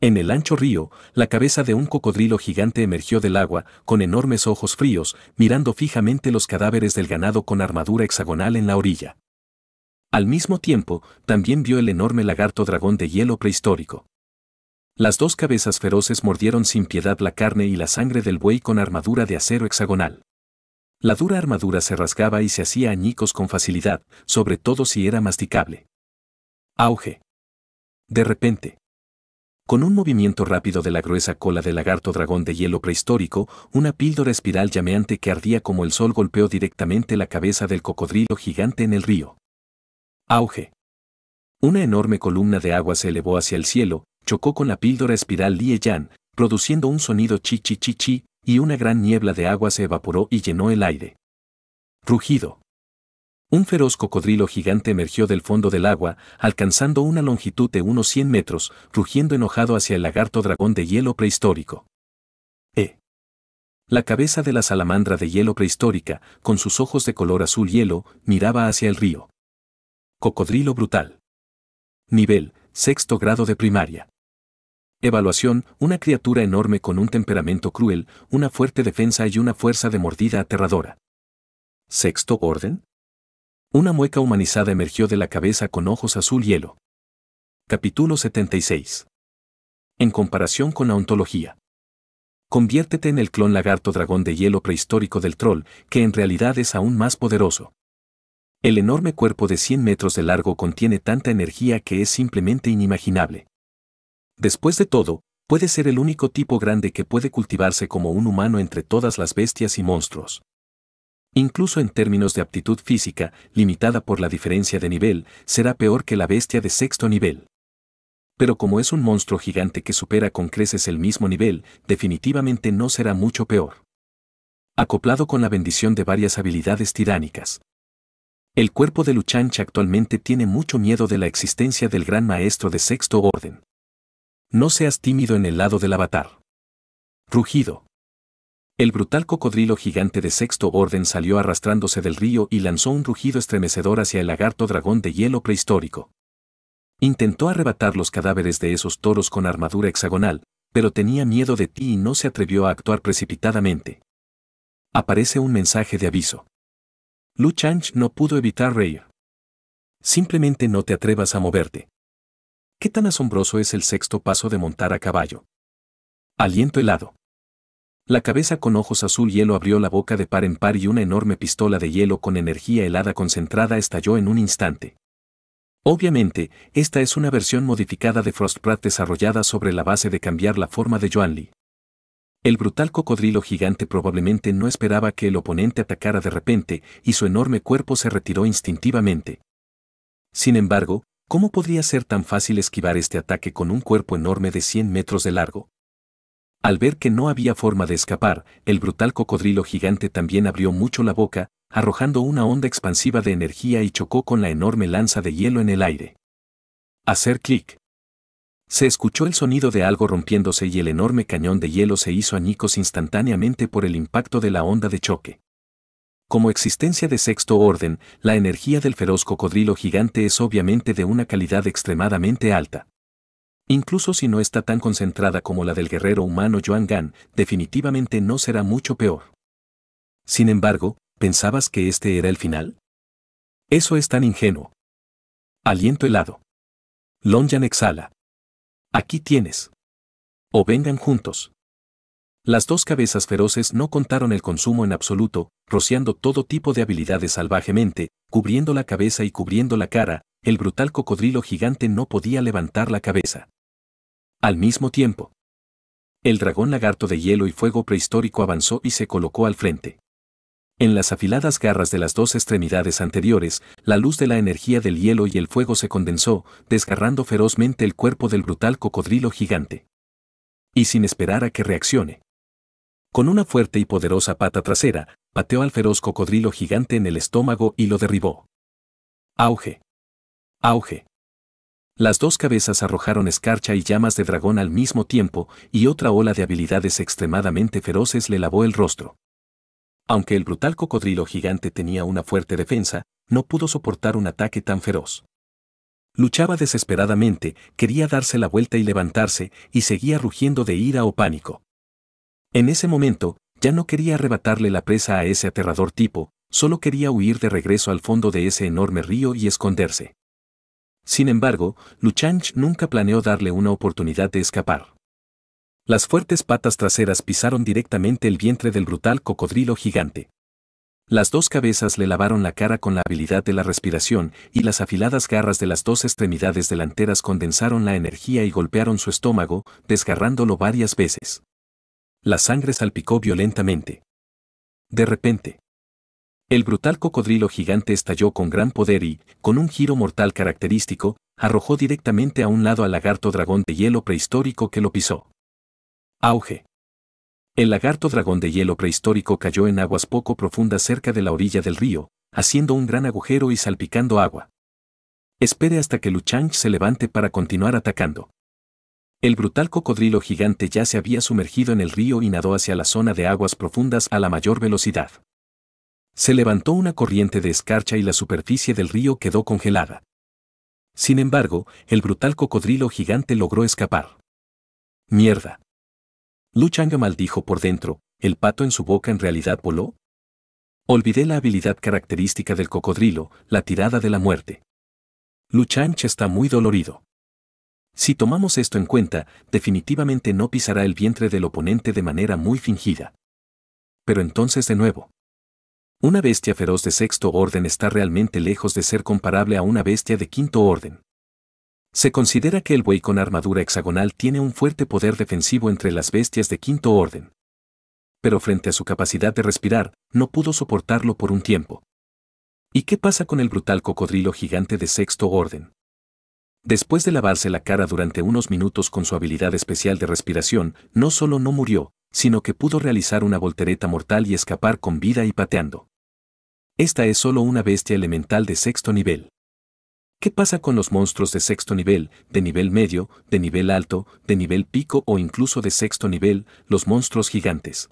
En el ancho río, la cabeza de un cocodrilo gigante emergió del agua, con enormes ojos fríos, mirando fijamente los cadáveres del ganado con armadura hexagonal en la orilla. Al mismo tiempo, también vio el enorme lagarto dragón de hielo prehistórico. Las dos cabezas feroces mordieron sin piedad la carne y la sangre del buey con armadura de acero hexagonal. La dura armadura se rasgaba y se hacía añicos con facilidad, sobre todo si era masticable. Auge. De repente. Con un movimiento rápido de la gruesa cola del lagarto dragón de hielo prehistórico, una píldora espiral llameante que ardía como el sol golpeó directamente la cabeza del cocodrilo gigante en el río. Auge. Una enorme columna de agua se elevó hacia el cielo, chocó con la píldora espiral Lie Yan, produciendo un sonido chi chi chi chi, y una gran niebla de agua se evaporó y llenó el aire. Rugido. Un feroz cocodrilo gigante emergió del fondo del agua, alcanzando una longitud de unos 100 metros, rugiendo enojado hacia el lagarto dragón de hielo prehistórico. E. La cabeza de la salamandra de hielo prehistórica, con sus ojos de color azul hielo, miraba hacia el río. Cocodrilo brutal. Nivel, sexto grado de primaria. Evaluación, una criatura enorme con un temperamento cruel, una fuerte defensa y una fuerza de mordida aterradora. Sexto orden. Una mueca humanizada emergió de la cabeza con ojos azul hielo. Capítulo 76. En comparación con la ontología. Conviértete en el clon lagarto dragón de hielo prehistórico del troll, que en realidad es aún más poderoso. El enorme cuerpo de 100 metros de largo contiene tanta energía que es simplemente inimaginable. Después de todo, puede ser el único tipo grande que puede cultivarse como un humano entre todas las bestias y monstruos incluso en términos de aptitud física, limitada por la diferencia de nivel, será peor que la bestia de sexto nivel. Pero como es un monstruo gigante que supera con creces el mismo nivel, definitivamente no será mucho peor. Acoplado con la bendición de varias habilidades tiránicas. El cuerpo de Luchancha actualmente tiene mucho miedo de la existencia del gran maestro de sexto orden. No seas tímido en el lado del avatar. Rugido. El brutal cocodrilo gigante de sexto orden salió arrastrándose del río y lanzó un rugido estremecedor hacia el lagarto dragón de hielo prehistórico. Intentó arrebatar los cadáveres de esos toros con armadura hexagonal, pero tenía miedo de ti y no se atrevió a actuar precipitadamente. Aparece un mensaje de aviso. Lu Chang no pudo evitar reír. Simplemente no te atrevas a moverte. ¿Qué tan asombroso es el sexto paso de montar a caballo? Aliento helado. La cabeza con ojos azul hielo abrió la boca de par en par y una enorme pistola de hielo con energía helada concentrada estalló en un instante. Obviamente, esta es una versión modificada de Pratt desarrollada sobre la base de cambiar la forma de Joan Lee. El brutal cocodrilo gigante probablemente no esperaba que el oponente atacara de repente y su enorme cuerpo se retiró instintivamente. Sin embargo, ¿cómo podría ser tan fácil esquivar este ataque con un cuerpo enorme de 100 metros de largo? Al ver que no había forma de escapar, el brutal cocodrilo gigante también abrió mucho la boca, arrojando una onda expansiva de energía y chocó con la enorme lanza de hielo en el aire. Hacer clic. Se escuchó el sonido de algo rompiéndose y el enorme cañón de hielo se hizo añicos instantáneamente por el impacto de la onda de choque. Como existencia de sexto orden, la energía del feroz cocodrilo gigante es obviamente de una calidad extremadamente alta. Incluso si no está tan concentrada como la del guerrero humano Joan Gan, definitivamente no será mucho peor. Sin embargo, ¿pensabas que este era el final? Eso es tan ingenuo. Aliento helado. Longyan exhala. Aquí tienes. O vengan juntos. Las dos cabezas feroces no contaron el consumo en absoluto, rociando todo tipo de habilidades salvajemente, cubriendo la cabeza y cubriendo la cara, el brutal cocodrilo gigante no podía levantar la cabeza. Al mismo tiempo, el dragón lagarto de hielo y fuego prehistórico avanzó y se colocó al frente. En las afiladas garras de las dos extremidades anteriores, la luz de la energía del hielo y el fuego se condensó, desgarrando ferozmente el cuerpo del brutal cocodrilo gigante. Y sin esperar a que reaccione. Con una fuerte y poderosa pata trasera, pateó al feroz cocodrilo gigante en el estómago y lo derribó. Auge. Auge. Las dos cabezas arrojaron escarcha y llamas de dragón al mismo tiempo, y otra ola de habilidades extremadamente feroces le lavó el rostro. Aunque el brutal cocodrilo gigante tenía una fuerte defensa, no pudo soportar un ataque tan feroz. Luchaba desesperadamente, quería darse la vuelta y levantarse, y seguía rugiendo de ira o pánico. En ese momento, ya no quería arrebatarle la presa a ese aterrador tipo, solo quería huir de regreso al fondo de ese enorme río y esconderse. Sin embargo, Luchanch nunca planeó darle una oportunidad de escapar. Las fuertes patas traseras pisaron directamente el vientre del brutal cocodrilo gigante. Las dos cabezas le lavaron la cara con la habilidad de la respiración y las afiladas garras de las dos extremidades delanteras condensaron la energía y golpearon su estómago, desgarrándolo varias veces. La sangre salpicó violentamente. De repente, el brutal cocodrilo gigante estalló con gran poder y, con un giro mortal característico, arrojó directamente a un lado al lagarto dragón de hielo prehistórico que lo pisó. Auge. El lagarto dragón de hielo prehistórico cayó en aguas poco profundas cerca de la orilla del río, haciendo un gran agujero y salpicando agua. Espere hasta que Luchang se levante para continuar atacando. El brutal cocodrilo gigante ya se había sumergido en el río y nadó hacia la zona de aguas profundas a la mayor velocidad. Se levantó una corriente de escarcha y la superficie del río quedó congelada. Sin embargo, el brutal cocodrilo gigante logró escapar. Mierda. Luchanga maldijo por dentro, ¿el pato en su boca en realidad voló? Olvidé la habilidad característica del cocodrilo, la tirada de la muerte. Luchanch está muy dolorido. Si tomamos esto en cuenta, definitivamente no pisará el vientre del oponente de manera muy fingida. Pero entonces de nuevo. Una bestia feroz de sexto orden está realmente lejos de ser comparable a una bestia de quinto orden. Se considera que el buey con armadura hexagonal tiene un fuerte poder defensivo entre las bestias de quinto orden. Pero frente a su capacidad de respirar, no pudo soportarlo por un tiempo. ¿Y qué pasa con el brutal cocodrilo gigante de sexto orden? Después de lavarse la cara durante unos minutos con su habilidad especial de respiración, no solo no murió, sino que pudo realizar una voltereta mortal y escapar con vida y pateando. Esta es solo una bestia elemental de sexto nivel. ¿Qué pasa con los monstruos de sexto nivel, de nivel medio, de nivel alto, de nivel pico o incluso de sexto nivel, los monstruos gigantes?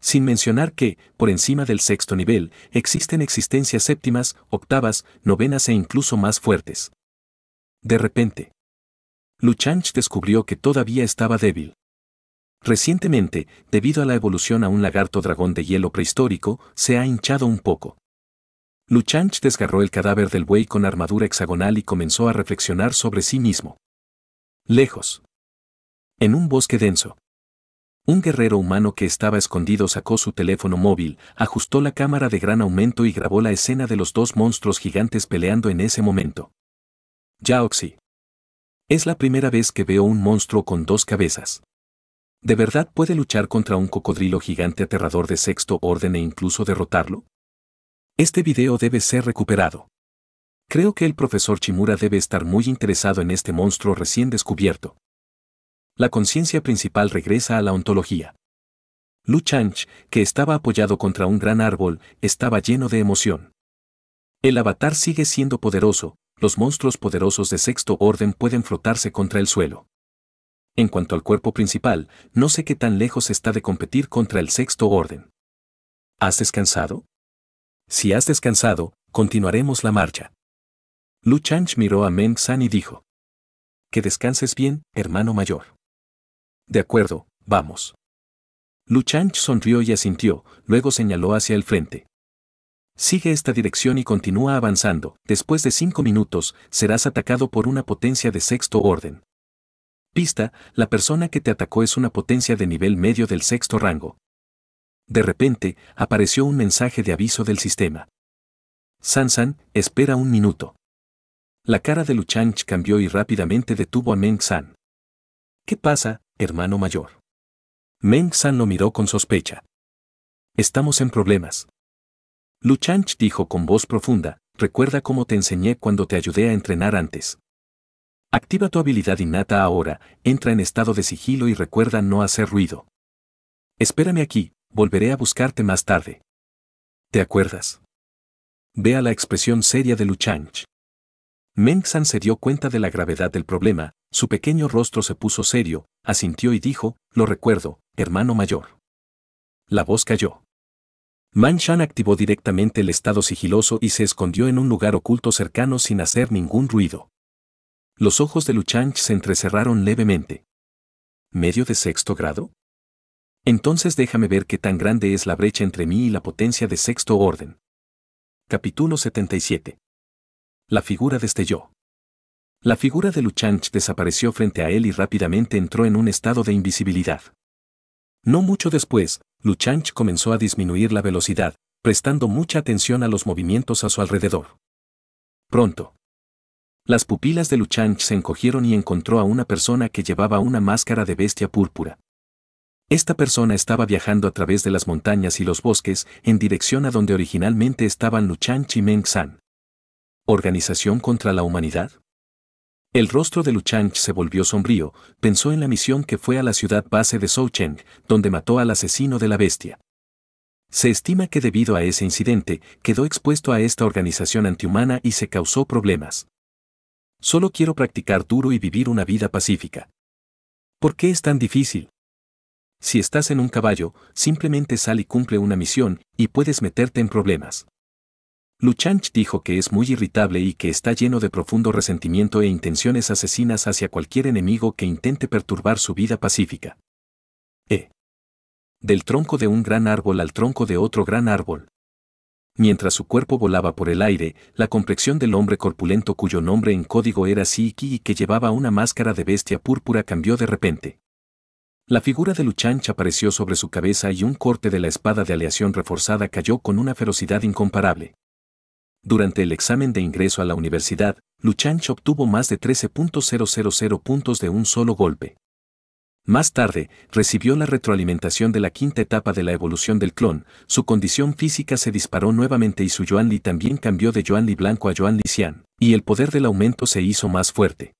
Sin mencionar que, por encima del sexto nivel, existen existencias séptimas, octavas, novenas e incluso más fuertes. De repente, Luchanch descubrió que todavía estaba débil. Recientemente, debido a la evolución a un lagarto dragón de hielo prehistórico, se ha hinchado un poco. Luchanch desgarró el cadáver del buey con armadura hexagonal y comenzó a reflexionar sobre sí mismo. Lejos. En un bosque denso. Un guerrero humano que estaba escondido sacó su teléfono móvil, ajustó la cámara de gran aumento y grabó la escena de los dos monstruos gigantes peleando en ese momento. Yaoxi. Es la primera vez que veo un monstruo con dos cabezas. ¿De verdad puede luchar contra un cocodrilo gigante aterrador de sexto orden e incluso derrotarlo? Este video debe ser recuperado. Creo que el profesor Chimura debe estar muy interesado en este monstruo recién descubierto. La conciencia principal regresa a la ontología. Lu Chang, que estaba apoyado contra un gran árbol, estaba lleno de emoción. El avatar sigue siendo poderoso, los monstruos poderosos de sexto orden pueden frotarse contra el suelo. En cuanto al cuerpo principal, no sé qué tan lejos está de competir contra el sexto orden. ¿Has descansado? Si has descansado, continuaremos la marcha. Lu miró a Meng San y dijo. Que descanses bien, hermano mayor. De acuerdo, vamos. Lu sonrió y asintió, luego señaló hacia el frente. Sigue esta dirección y continúa avanzando. Después de cinco minutos, serás atacado por una potencia de sexto orden. Pista, la persona que te atacó es una potencia de nivel medio del sexto rango. De repente, apareció un mensaje de aviso del sistema. Sansan, espera un minuto. La cara de Luchanch cambió y rápidamente detuvo a Meng San. ¿Qué pasa, hermano mayor? Meng San lo miró con sospecha. Estamos en problemas. Luchanch dijo con voz profunda, recuerda cómo te enseñé cuando te ayudé a entrenar antes. Activa tu habilidad innata ahora, entra en estado de sigilo y recuerda no hacer ruido. Espérame aquí, volveré a buscarte más tarde. ¿Te acuerdas? Vea la expresión seria de Luchang. Meng San se dio cuenta de la gravedad del problema, su pequeño rostro se puso serio, asintió y dijo, lo recuerdo, hermano mayor. La voz cayó. Man activó directamente el estado sigiloso y se escondió en un lugar oculto cercano sin hacer ningún ruido. Los ojos de Luchanch se entrecerraron levemente. ¿Medio de sexto grado? Entonces déjame ver qué tan grande es la brecha entre mí y la potencia de sexto orden. Capítulo 77. La figura destelló. La figura de Luchanch desapareció frente a él y rápidamente entró en un estado de invisibilidad. No mucho después, Luchanch comenzó a disminuir la velocidad, prestando mucha atención a los movimientos a su alrededor. Pronto. Las pupilas de Luchanch se encogieron y encontró a una persona que llevaba una máscara de bestia púrpura. Esta persona estaba viajando a través de las montañas y los bosques en dirección a donde originalmente estaban Luchanch y Meng San. ¿Organización contra la humanidad? El rostro de Luchanch se volvió sombrío, pensó en la misión que fue a la ciudad base de Soucheng, donde mató al asesino de la bestia. Se estima que debido a ese incidente, quedó expuesto a esta organización antihumana y se causó problemas. Solo quiero practicar duro y vivir una vida pacífica. ¿Por qué es tan difícil? Si estás en un caballo, simplemente sal y cumple una misión, y puedes meterte en problemas. Luchanch dijo que es muy irritable y que está lleno de profundo resentimiento e intenciones asesinas hacia cualquier enemigo que intente perturbar su vida pacífica. E. Del tronco de un gran árbol al tronco de otro gran árbol. Mientras su cuerpo volaba por el aire, la complexión del hombre corpulento cuyo nombre en código era Siki y que llevaba una máscara de bestia púrpura cambió de repente. La figura de Luchanch apareció sobre su cabeza y un corte de la espada de aleación reforzada cayó con una ferocidad incomparable. Durante el examen de ingreso a la universidad, Luchanch obtuvo más de 13.000 puntos de un solo golpe. Más tarde, recibió la retroalimentación de la quinta etapa de la evolución del clon, su condición física se disparó nuevamente y su Yuanli también cambió de Yuan blanco a Yuan Li Xian, y el poder del aumento se hizo más fuerte.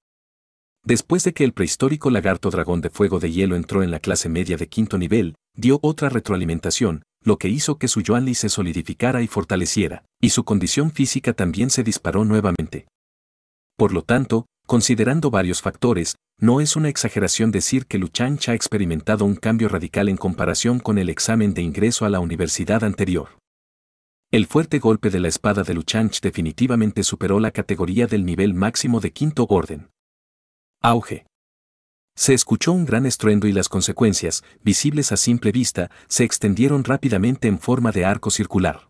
Después de que el prehistórico lagarto dragón de fuego de hielo entró en la clase media de quinto nivel, dio otra retroalimentación, lo que hizo que su Yuan se solidificara y fortaleciera, y su condición física también se disparó nuevamente. Por lo tanto, Considerando varios factores, no es una exageración decir que Luchanch ha experimentado un cambio radical en comparación con el examen de ingreso a la universidad anterior. El fuerte golpe de la espada de Luchanch definitivamente superó la categoría del nivel máximo de quinto orden. Auge. Se escuchó un gran estruendo y las consecuencias, visibles a simple vista, se extendieron rápidamente en forma de arco circular.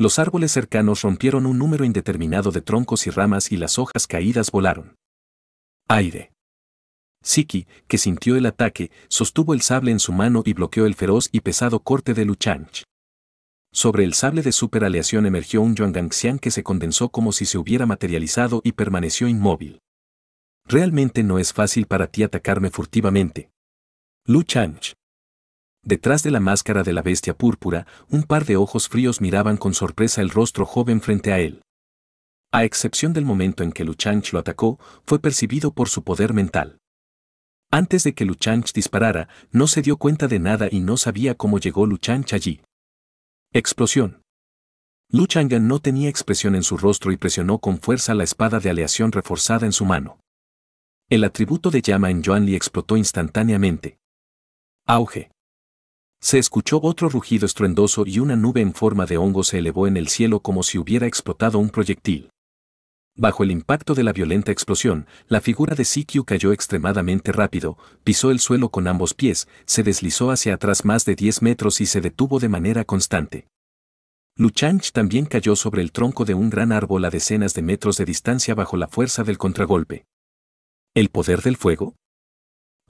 Los árboles cercanos rompieron un número indeterminado de troncos y ramas y las hojas caídas volaron. Aire. Siki, que sintió el ataque, sostuvo el sable en su mano y bloqueó el feroz y pesado corte de Luchanch. Sobre el sable de superaleación emergió un Gangxiang que se condensó como si se hubiera materializado y permaneció inmóvil. Realmente no es fácil para ti atacarme furtivamente. Lu Chang. Detrás de la máscara de la bestia púrpura, un par de ojos fríos miraban con sorpresa el rostro joven frente a él. A excepción del momento en que Luchanch lo atacó, fue percibido por su poder mental. Antes de que Luchanch disparara, no se dio cuenta de nada y no sabía cómo llegó Luchanch allí. Explosión. Luchangan no tenía expresión en su rostro y presionó con fuerza la espada de aleación reforzada en su mano. El atributo de llama en Yuan explotó instantáneamente. Auge. Se escuchó otro rugido estruendoso y una nube en forma de hongo se elevó en el cielo como si hubiera explotado un proyectil. Bajo el impacto de la violenta explosión, la figura de Sikyu cayó extremadamente rápido, pisó el suelo con ambos pies, se deslizó hacia atrás más de 10 metros y se detuvo de manera constante. Luchanch también cayó sobre el tronco de un gran árbol a decenas de metros de distancia bajo la fuerza del contragolpe. ¿El poder del fuego?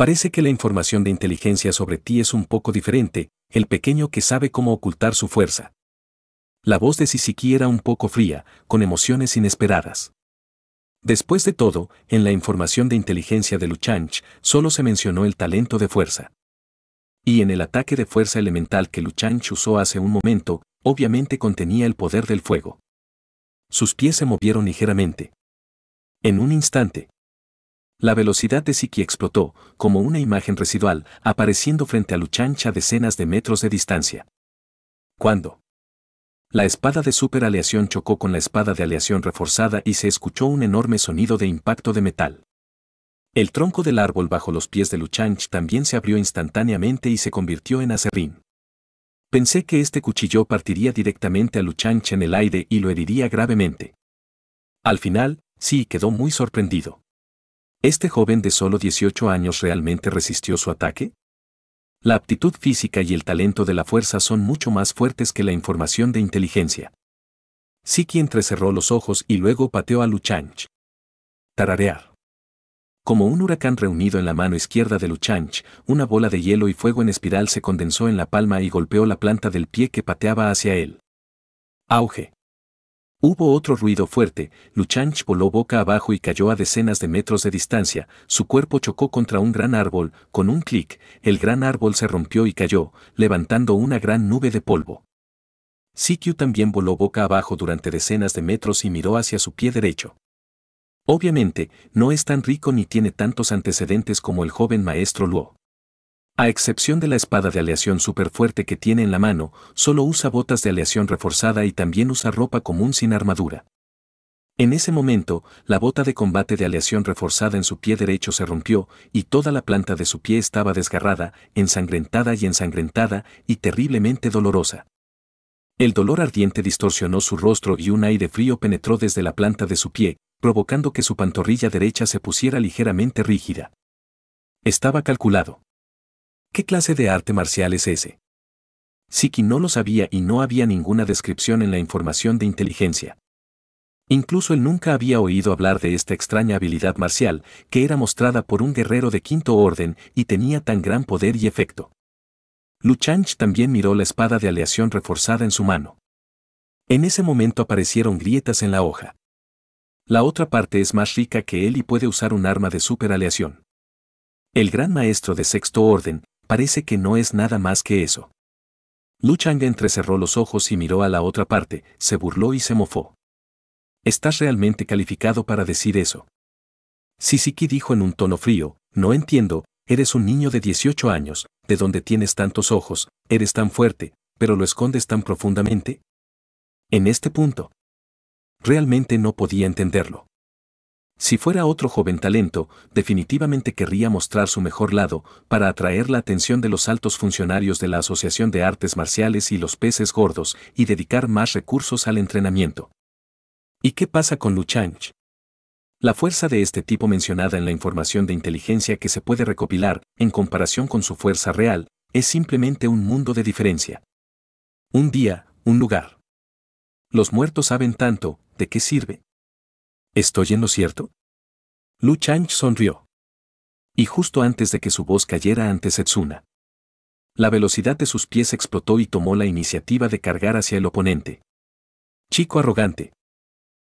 Parece que la información de inteligencia sobre ti es un poco diferente, el pequeño que sabe cómo ocultar su fuerza. La voz de Sisiki era un poco fría, con emociones inesperadas. Después de todo, en la información de inteligencia de Luchanch solo se mencionó el talento de fuerza. Y en el ataque de fuerza elemental que Luchanch usó hace un momento, obviamente contenía el poder del fuego. Sus pies se movieron ligeramente. En un instante, la velocidad de Siki explotó, como una imagen residual, apareciendo frente a Luchancha a decenas de metros de distancia. ¿Cuándo? La espada de superaleación chocó con la espada de aleación reforzada y se escuchó un enorme sonido de impacto de metal. El tronco del árbol bajo los pies de Luchanch también se abrió instantáneamente y se convirtió en acerrín. Pensé que este cuchillo partiría directamente a Luchanch en el aire y lo heriría gravemente. Al final, sí quedó muy sorprendido. ¿Este joven de solo 18 años realmente resistió su ataque? La aptitud física y el talento de la fuerza son mucho más fuertes que la información de inteligencia. Siki entrecerró los ojos y luego pateó a Luchanch. Tararear. Como un huracán reunido en la mano izquierda de Luchanch, una bola de hielo y fuego en espiral se condensó en la palma y golpeó la planta del pie que pateaba hacia él. Auge. Hubo otro ruido fuerte, Luchanch voló boca abajo y cayó a decenas de metros de distancia, su cuerpo chocó contra un gran árbol, con un clic, el gran árbol se rompió y cayó, levantando una gran nube de polvo. Sikyu también voló boca abajo durante decenas de metros y miró hacia su pie derecho. Obviamente, no es tan rico ni tiene tantos antecedentes como el joven maestro Luo. A excepción de la espada de aleación súper fuerte que tiene en la mano, solo usa botas de aleación reforzada y también usa ropa común sin armadura. En ese momento, la bota de combate de aleación reforzada en su pie derecho se rompió y toda la planta de su pie estaba desgarrada, ensangrentada y ensangrentada y terriblemente dolorosa. El dolor ardiente distorsionó su rostro y un aire frío penetró desde la planta de su pie, provocando que su pantorrilla derecha se pusiera ligeramente rígida. Estaba calculado. ¿Qué clase de arte marcial es ese? Siki no lo sabía y no había ninguna descripción en la información de inteligencia. Incluso él nunca había oído hablar de esta extraña habilidad marcial, que era mostrada por un guerrero de quinto orden y tenía tan gran poder y efecto. Luchanch también miró la espada de aleación reforzada en su mano. En ese momento aparecieron grietas en la hoja. La otra parte es más rica que él y puede usar un arma de superaleación. El gran maestro de sexto orden, parece que no es nada más que eso. Luchanga entrecerró los ojos y miró a la otra parte, se burló y se mofó. Estás realmente calificado para decir eso. Sisiki dijo en un tono frío, no entiendo, eres un niño de 18 años, de donde tienes tantos ojos, eres tan fuerte, pero lo escondes tan profundamente. En este punto. Realmente no podía entenderlo. Si fuera otro joven talento, definitivamente querría mostrar su mejor lado para atraer la atención de los altos funcionarios de la Asociación de Artes Marciales y los Peces Gordos y dedicar más recursos al entrenamiento. ¿Y qué pasa con Luchanch? La fuerza de este tipo mencionada en la información de inteligencia que se puede recopilar, en comparación con su fuerza real, es simplemente un mundo de diferencia. Un día, un lugar. Los muertos saben tanto, ¿de qué sirve? ¿Estoy en lo cierto? Lu Chang sonrió. Y justo antes de que su voz cayera ante Setsuna. La velocidad de sus pies explotó y tomó la iniciativa de cargar hacia el oponente. Chico arrogante.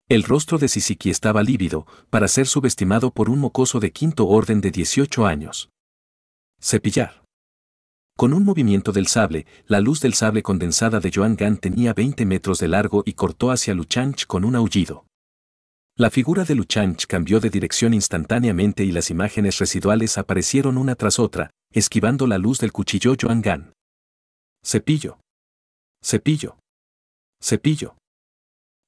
El rostro de Sisiki estaba lívido para ser subestimado por un mocoso de quinto orden de 18 años. Cepillar. Con un movimiento del sable, la luz del sable condensada de Yuan Gan tenía 20 metros de largo y cortó hacia Luchanch con un aullido. La figura de Luchanch cambió de dirección instantáneamente y las imágenes residuales aparecieron una tras otra, esquivando la luz del cuchillo Gan. Cepillo. Cepillo. Cepillo.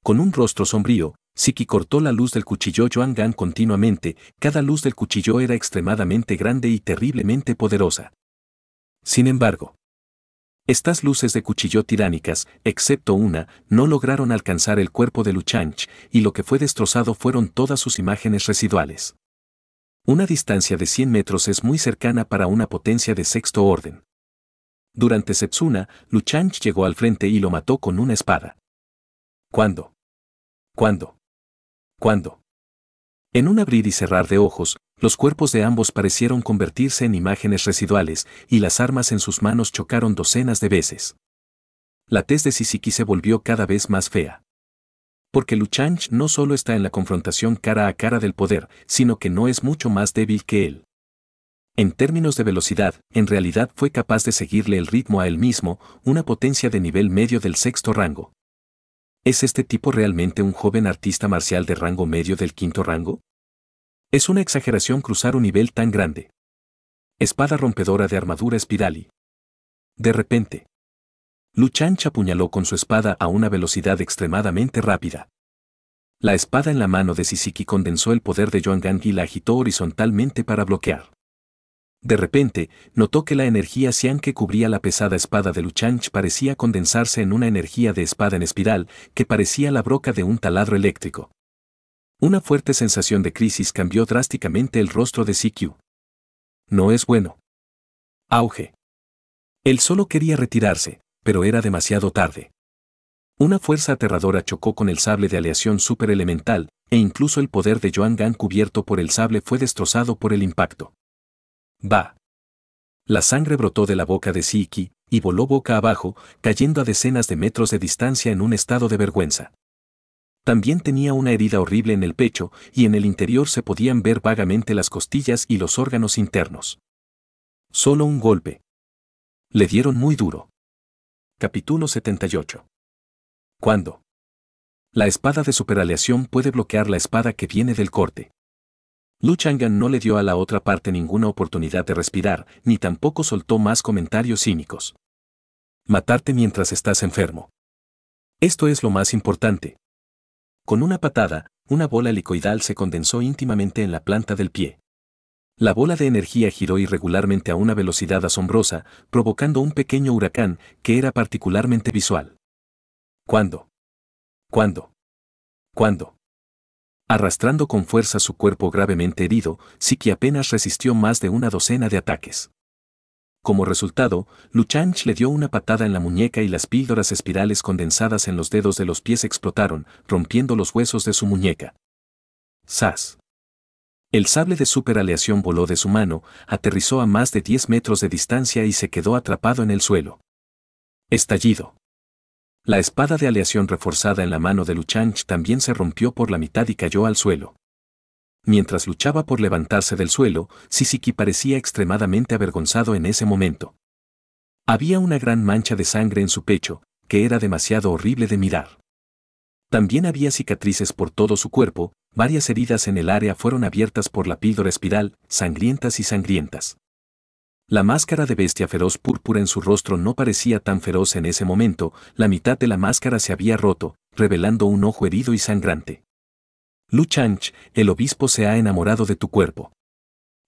Con un rostro sombrío, Siki cortó la luz del cuchillo Gan continuamente, cada luz del cuchillo era extremadamente grande y terriblemente poderosa. Sin embargo, estas luces de cuchillo tiránicas, excepto una, no lograron alcanzar el cuerpo de Luchanch, y lo que fue destrozado fueron todas sus imágenes residuales. Una distancia de 100 metros es muy cercana para una potencia de sexto orden. Durante Setsuna, Luchanch llegó al frente y lo mató con una espada. ¿Cuándo? ¿Cuándo? ¿Cuándo? En un abrir y cerrar de ojos, los cuerpos de ambos parecieron convertirse en imágenes residuales y las armas en sus manos chocaron docenas de veces. La tez de Sisiki se volvió cada vez más fea. Porque Luchanch no solo está en la confrontación cara a cara del poder, sino que no es mucho más débil que él. En términos de velocidad, en realidad fue capaz de seguirle el ritmo a él mismo, una potencia de nivel medio del sexto rango. ¿Es este tipo realmente un joven artista marcial de rango medio del quinto rango? Es una exageración cruzar un nivel tan grande. Espada rompedora de armadura espirali. De repente. Luchan apuñaló con su espada a una velocidad extremadamente rápida. La espada en la mano de Sisiki condensó el poder de Gang y la agitó horizontalmente para bloquear. De repente, notó que la energía cian que cubría la pesada espada de Luchanch parecía condensarse en una energía de espada en espiral que parecía la broca de un taladro eléctrico. Una fuerte sensación de crisis cambió drásticamente el rostro de CQ. No es bueno. Auge. Él solo quería retirarse, pero era demasiado tarde. Una fuerza aterradora chocó con el sable de aleación elemental, e incluso el poder de Joan Gan cubierto por el sable fue destrozado por el impacto. Va. La sangre brotó de la boca de Siki y voló boca abajo, cayendo a decenas de metros de distancia en un estado de vergüenza. También tenía una herida horrible en el pecho y en el interior se podían ver vagamente las costillas y los órganos internos. Solo un golpe. Le dieron muy duro. Capítulo 78. ¿Cuándo? La espada de superaleación puede bloquear la espada que viene del corte. Lu Chang'an no le dio a la otra parte ninguna oportunidad de respirar, ni tampoco soltó más comentarios cínicos. Matarte mientras estás enfermo. Esto es lo más importante, con una patada, una bola helicoidal se condensó íntimamente en la planta del pie. La bola de energía giró irregularmente a una velocidad asombrosa, provocando un pequeño huracán que era particularmente visual. ¿Cuándo? ¿Cuándo? ¿Cuándo? Arrastrando con fuerza su cuerpo gravemente herido, Siki apenas resistió más de una docena de ataques. Como resultado, Luchanch le dio una patada en la muñeca y las píldoras espirales condensadas en los dedos de los pies explotaron, rompiendo los huesos de su muñeca. ¡Sas! El sable de superaleación voló de su mano, aterrizó a más de 10 metros de distancia y se quedó atrapado en el suelo. Estallido. La espada de aleación reforzada en la mano de Luchanch también se rompió por la mitad y cayó al suelo. Mientras luchaba por levantarse del suelo, Sisiki parecía extremadamente avergonzado en ese momento. Había una gran mancha de sangre en su pecho, que era demasiado horrible de mirar. También había cicatrices por todo su cuerpo, varias heridas en el área fueron abiertas por la píldora espiral, sangrientas y sangrientas. La máscara de bestia feroz púrpura en su rostro no parecía tan feroz en ese momento, la mitad de la máscara se había roto, revelando un ojo herido y sangrante. Luchanch, el obispo se ha enamorado de tu cuerpo.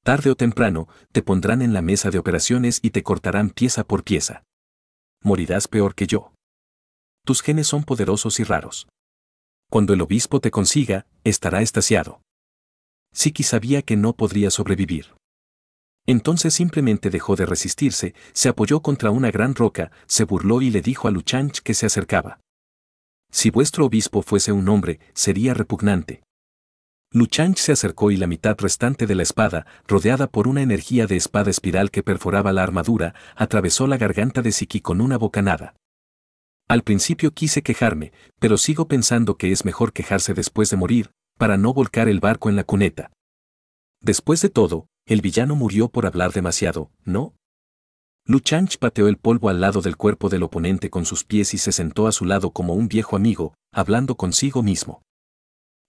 Tarde o temprano, te pondrán en la mesa de operaciones y te cortarán pieza por pieza. Morirás peor que yo. Tus genes son poderosos y raros. Cuando el obispo te consiga, estará estasiado. Siki sabía que no podría sobrevivir. Entonces simplemente dejó de resistirse, se apoyó contra una gran roca, se burló y le dijo a Luchanch que se acercaba. Si vuestro obispo fuese un hombre, sería repugnante. Luchanch se acercó y la mitad restante de la espada, rodeada por una energía de espada espiral que perforaba la armadura, atravesó la garganta de Siki con una bocanada. Al principio quise quejarme, pero sigo pensando que es mejor quejarse después de morir, para no volcar el barco en la cuneta. Después de todo, el villano murió por hablar demasiado, ¿no? Luchanch pateó el polvo al lado del cuerpo del oponente con sus pies y se sentó a su lado como un viejo amigo, hablando consigo mismo.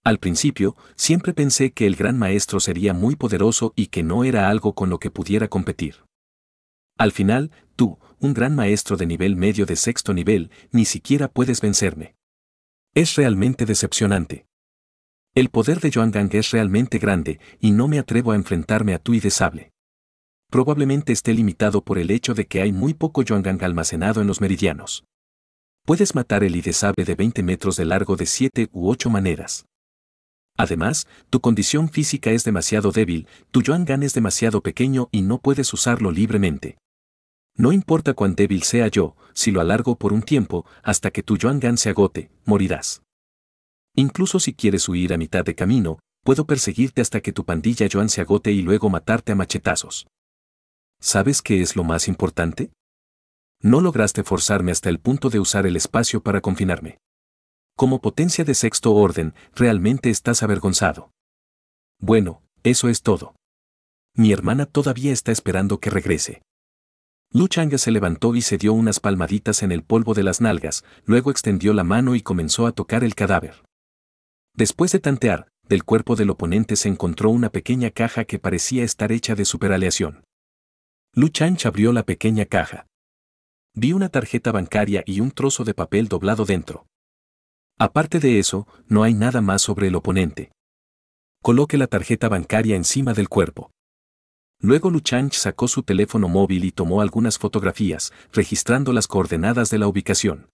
Al principio, siempre pensé que el gran maestro sería muy poderoso y que no era algo con lo que pudiera competir. Al final, tú, un gran maestro de nivel medio de sexto nivel, ni siquiera puedes vencerme. Es realmente decepcionante. El poder de Yuang Gang es realmente grande y no me atrevo a enfrentarme a tu y sable. Probablemente esté limitado por el hecho de que hay muy poco Yuan Gang almacenado en los meridianos. Puedes matar el y de sable de 20 metros de largo de 7 u 8 maneras. Además, tu condición física es demasiado débil, tu Yuan Gan es demasiado pequeño y no puedes usarlo libremente. No importa cuán débil sea yo, si lo alargo por un tiempo, hasta que tu Yuan Gan se agote, morirás. Incluso si quieres huir a mitad de camino, puedo perseguirte hasta que tu pandilla Yuan se agote y luego matarte a machetazos. ¿Sabes qué es lo más importante? No lograste forzarme hasta el punto de usar el espacio para confinarme como potencia de sexto orden, realmente estás avergonzado. Bueno, eso es todo. Mi hermana todavía está esperando que regrese. Lu Chang se levantó y se dio unas palmaditas en el polvo de las nalgas, luego extendió la mano y comenzó a tocar el cadáver. Después de tantear, del cuerpo del oponente se encontró una pequeña caja que parecía estar hecha de superaleación. Lu Chang abrió la pequeña caja. Vi una tarjeta bancaria y un trozo de papel doblado dentro. Aparte de eso, no hay nada más sobre el oponente. Coloque la tarjeta bancaria encima del cuerpo. Luego Luchanch sacó su teléfono móvil y tomó algunas fotografías, registrando las coordenadas de la ubicación.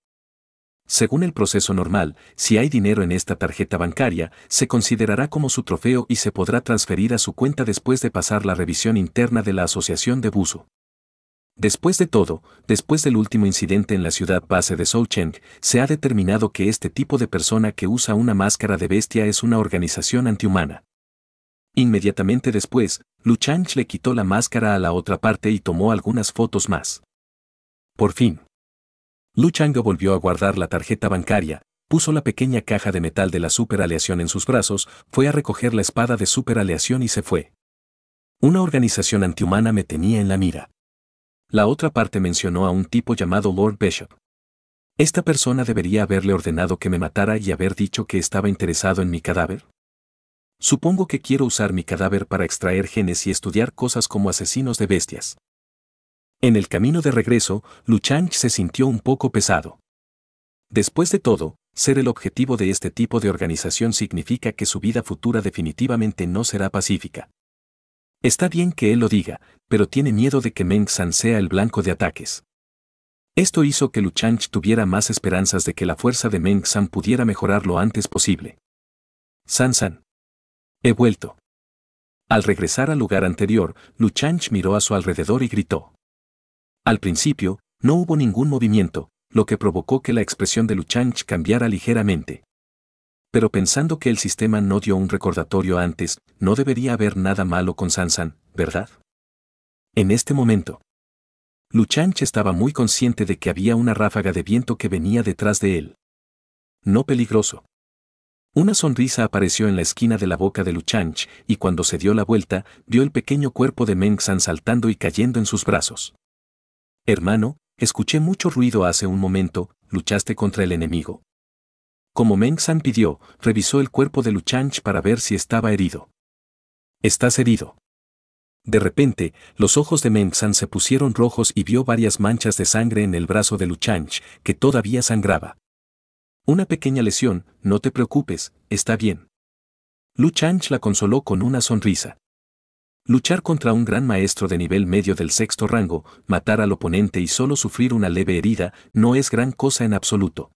Según el proceso normal, si hay dinero en esta tarjeta bancaria, se considerará como su trofeo y se podrá transferir a su cuenta después de pasar la revisión interna de la Asociación de Buzo. Después de todo, después del último incidente en la ciudad base de Soucheng, se ha determinado que este tipo de persona que usa una máscara de bestia es una organización antihumana. Inmediatamente después, Luchang le quitó la máscara a la otra parte y tomó algunas fotos más. Por fin. Luchang volvió a guardar la tarjeta bancaria, puso la pequeña caja de metal de la superaleación en sus brazos, fue a recoger la espada de superaleación y se fue. Una organización antihumana me tenía en la mira. La otra parte mencionó a un tipo llamado Lord Bishop. ¿Esta persona debería haberle ordenado que me matara y haber dicho que estaba interesado en mi cadáver? Supongo que quiero usar mi cadáver para extraer genes y estudiar cosas como asesinos de bestias. En el camino de regreso, Luchang se sintió un poco pesado. Después de todo, ser el objetivo de este tipo de organización significa que su vida futura definitivamente no será pacífica. Está bien que él lo diga, pero tiene miedo de que Meng San sea el blanco de ataques. Esto hizo que Luchanch tuviera más esperanzas de que la fuerza de Meng San pudiera mejorar lo antes posible. San San. He vuelto. Al regresar al lugar anterior, Luchanch miró a su alrededor y gritó. Al principio, no hubo ningún movimiento, lo que provocó que la expresión de Luchanch cambiara ligeramente pero pensando que el sistema no dio un recordatorio antes, no debería haber nada malo con Sansan, ¿verdad? En este momento, Luchanch estaba muy consciente de que había una ráfaga de viento que venía detrás de él. No peligroso. Una sonrisa apareció en la esquina de la boca de Luchanch y cuando se dio la vuelta, vio el pequeño cuerpo de Mengsan saltando y cayendo en sus brazos. Hermano, escuché mucho ruido hace un momento, luchaste contra el enemigo. Como Meng San pidió, revisó el cuerpo de Luchanch para ver si estaba herido. Estás herido. De repente, los ojos de Meng San se pusieron rojos y vio varias manchas de sangre en el brazo de Luchanch, que todavía sangraba. Una pequeña lesión, no te preocupes, está bien. Luchanch la consoló con una sonrisa. Luchar contra un gran maestro de nivel medio del sexto rango, matar al oponente y solo sufrir una leve herida, no es gran cosa en absoluto.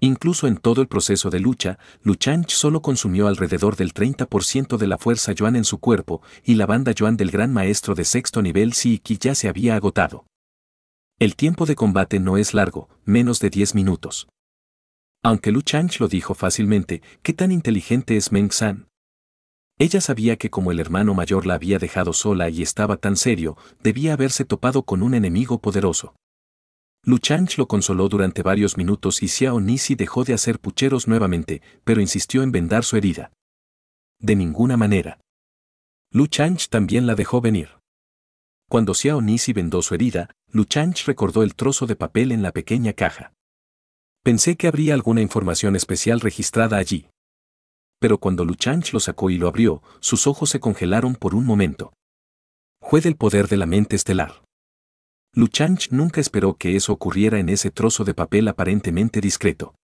Incluso en todo el proceso de lucha, Luchanch solo consumió alrededor del 30% de la fuerza Yuan en su cuerpo, y la banda Yuan del gran maestro de sexto nivel Siiki ya se había agotado. El tiempo de combate no es largo, menos de 10 minutos. Aunque Luchanch lo dijo fácilmente, ¿qué tan inteligente es Meng San? Ella sabía que como el hermano mayor la había dejado sola y estaba tan serio, debía haberse topado con un enemigo poderoso. Luchanch lo consoló durante varios minutos y Xiao Nisi dejó de hacer pucheros nuevamente, pero insistió en vendar su herida. De ninguna manera. Luchang también la dejó venir. Cuando Xiao Nisi vendó su herida, Luchang recordó el trozo de papel en la pequeña caja. Pensé que habría alguna información especial registrada allí. Pero cuando Luchang lo sacó y lo abrió, sus ojos se congelaron por un momento. Fue del poder de la mente estelar. Luchanch nunca esperó que eso ocurriera en ese trozo de papel aparentemente discreto.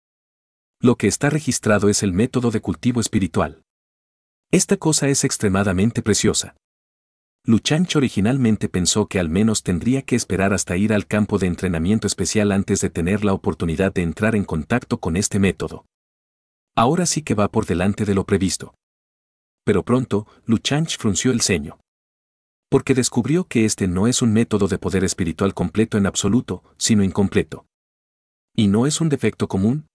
Lo que está registrado es el método de cultivo espiritual. Esta cosa es extremadamente preciosa. Luchanch originalmente pensó que al menos tendría que esperar hasta ir al campo de entrenamiento especial antes de tener la oportunidad de entrar en contacto con este método. Ahora sí que va por delante de lo previsto. Pero pronto, Luchanch frunció el ceño porque descubrió que este no es un método de poder espiritual completo en absoluto, sino incompleto. ¿Y no es un defecto común?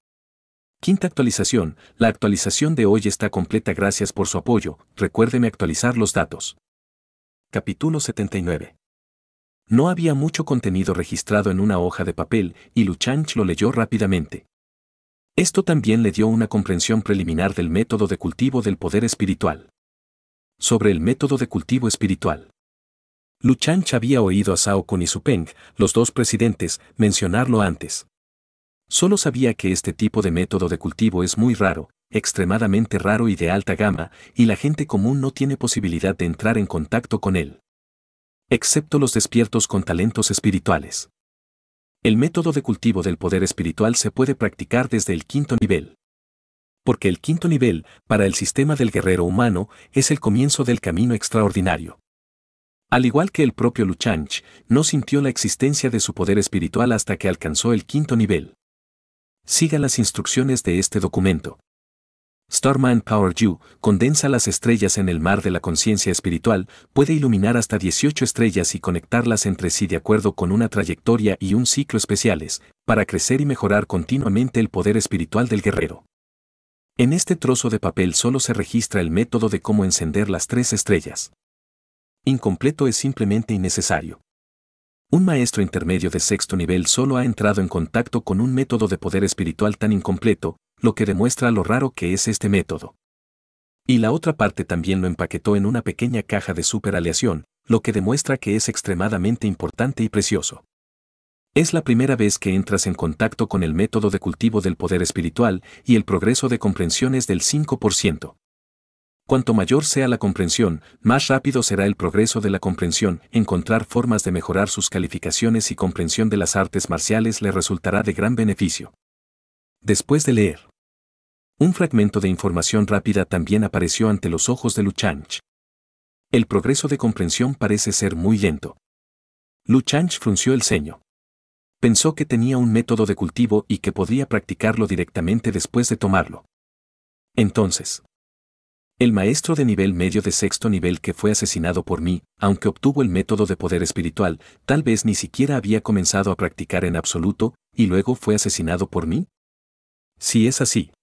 Quinta actualización, la actualización de hoy está completa gracias por su apoyo, recuérdeme actualizar los datos. Capítulo 79. No había mucho contenido registrado en una hoja de papel y Luchanch lo leyó rápidamente. Esto también le dio una comprensión preliminar del método de cultivo del poder espiritual. Sobre el método de cultivo espiritual. Lu había oído a Sao Kun y Su los dos presidentes, mencionarlo antes. Solo sabía que este tipo de método de cultivo es muy raro, extremadamente raro y de alta gama, y la gente común no tiene posibilidad de entrar en contacto con él. Excepto los despiertos con talentos espirituales. El método de cultivo del poder espiritual se puede practicar desde el quinto nivel. Porque el quinto nivel, para el sistema del guerrero humano, es el comienzo del camino extraordinario. Al igual que el propio Luchanch, no sintió la existencia de su poder espiritual hasta que alcanzó el quinto nivel. Siga las instrucciones de este documento. Starman Power You condensa las estrellas en el mar de la conciencia espiritual, puede iluminar hasta 18 estrellas y conectarlas entre sí de acuerdo con una trayectoria y un ciclo especiales, para crecer y mejorar continuamente el poder espiritual del guerrero. En este trozo de papel solo se registra el método de cómo encender las tres estrellas incompleto es simplemente innecesario. Un maestro intermedio de sexto nivel solo ha entrado en contacto con un método de poder espiritual tan incompleto, lo que demuestra lo raro que es este método. Y la otra parte también lo empaquetó en una pequeña caja de superaleación, lo que demuestra que es extremadamente importante y precioso. Es la primera vez que entras en contacto con el método de cultivo del poder espiritual y el progreso de comprensión es del 5%. Cuanto mayor sea la comprensión, más rápido será el progreso de la comprensión, encontrar formas de mejorar sus calificaciones y comprensión de las artes marciales le resultará de gran beneficio. Después de leer, un fragmento de información rápida también apareció ante los ojos de Luchanch. El progreso de comprensión parece ser muy lento. Luchanch frunció el ceño. Pensó que tenía un método de cultivo y que podría practicarlo directamente después de tomarlo. Entonces, el maestro de nivel medio de sexto nivel que fue asesinado por mí, aunque obtuvo el método de poder espiritual, tal vez ni siquiera había comenzado a practicar en absoluto, y luego fue asesinado por mí? Si es así.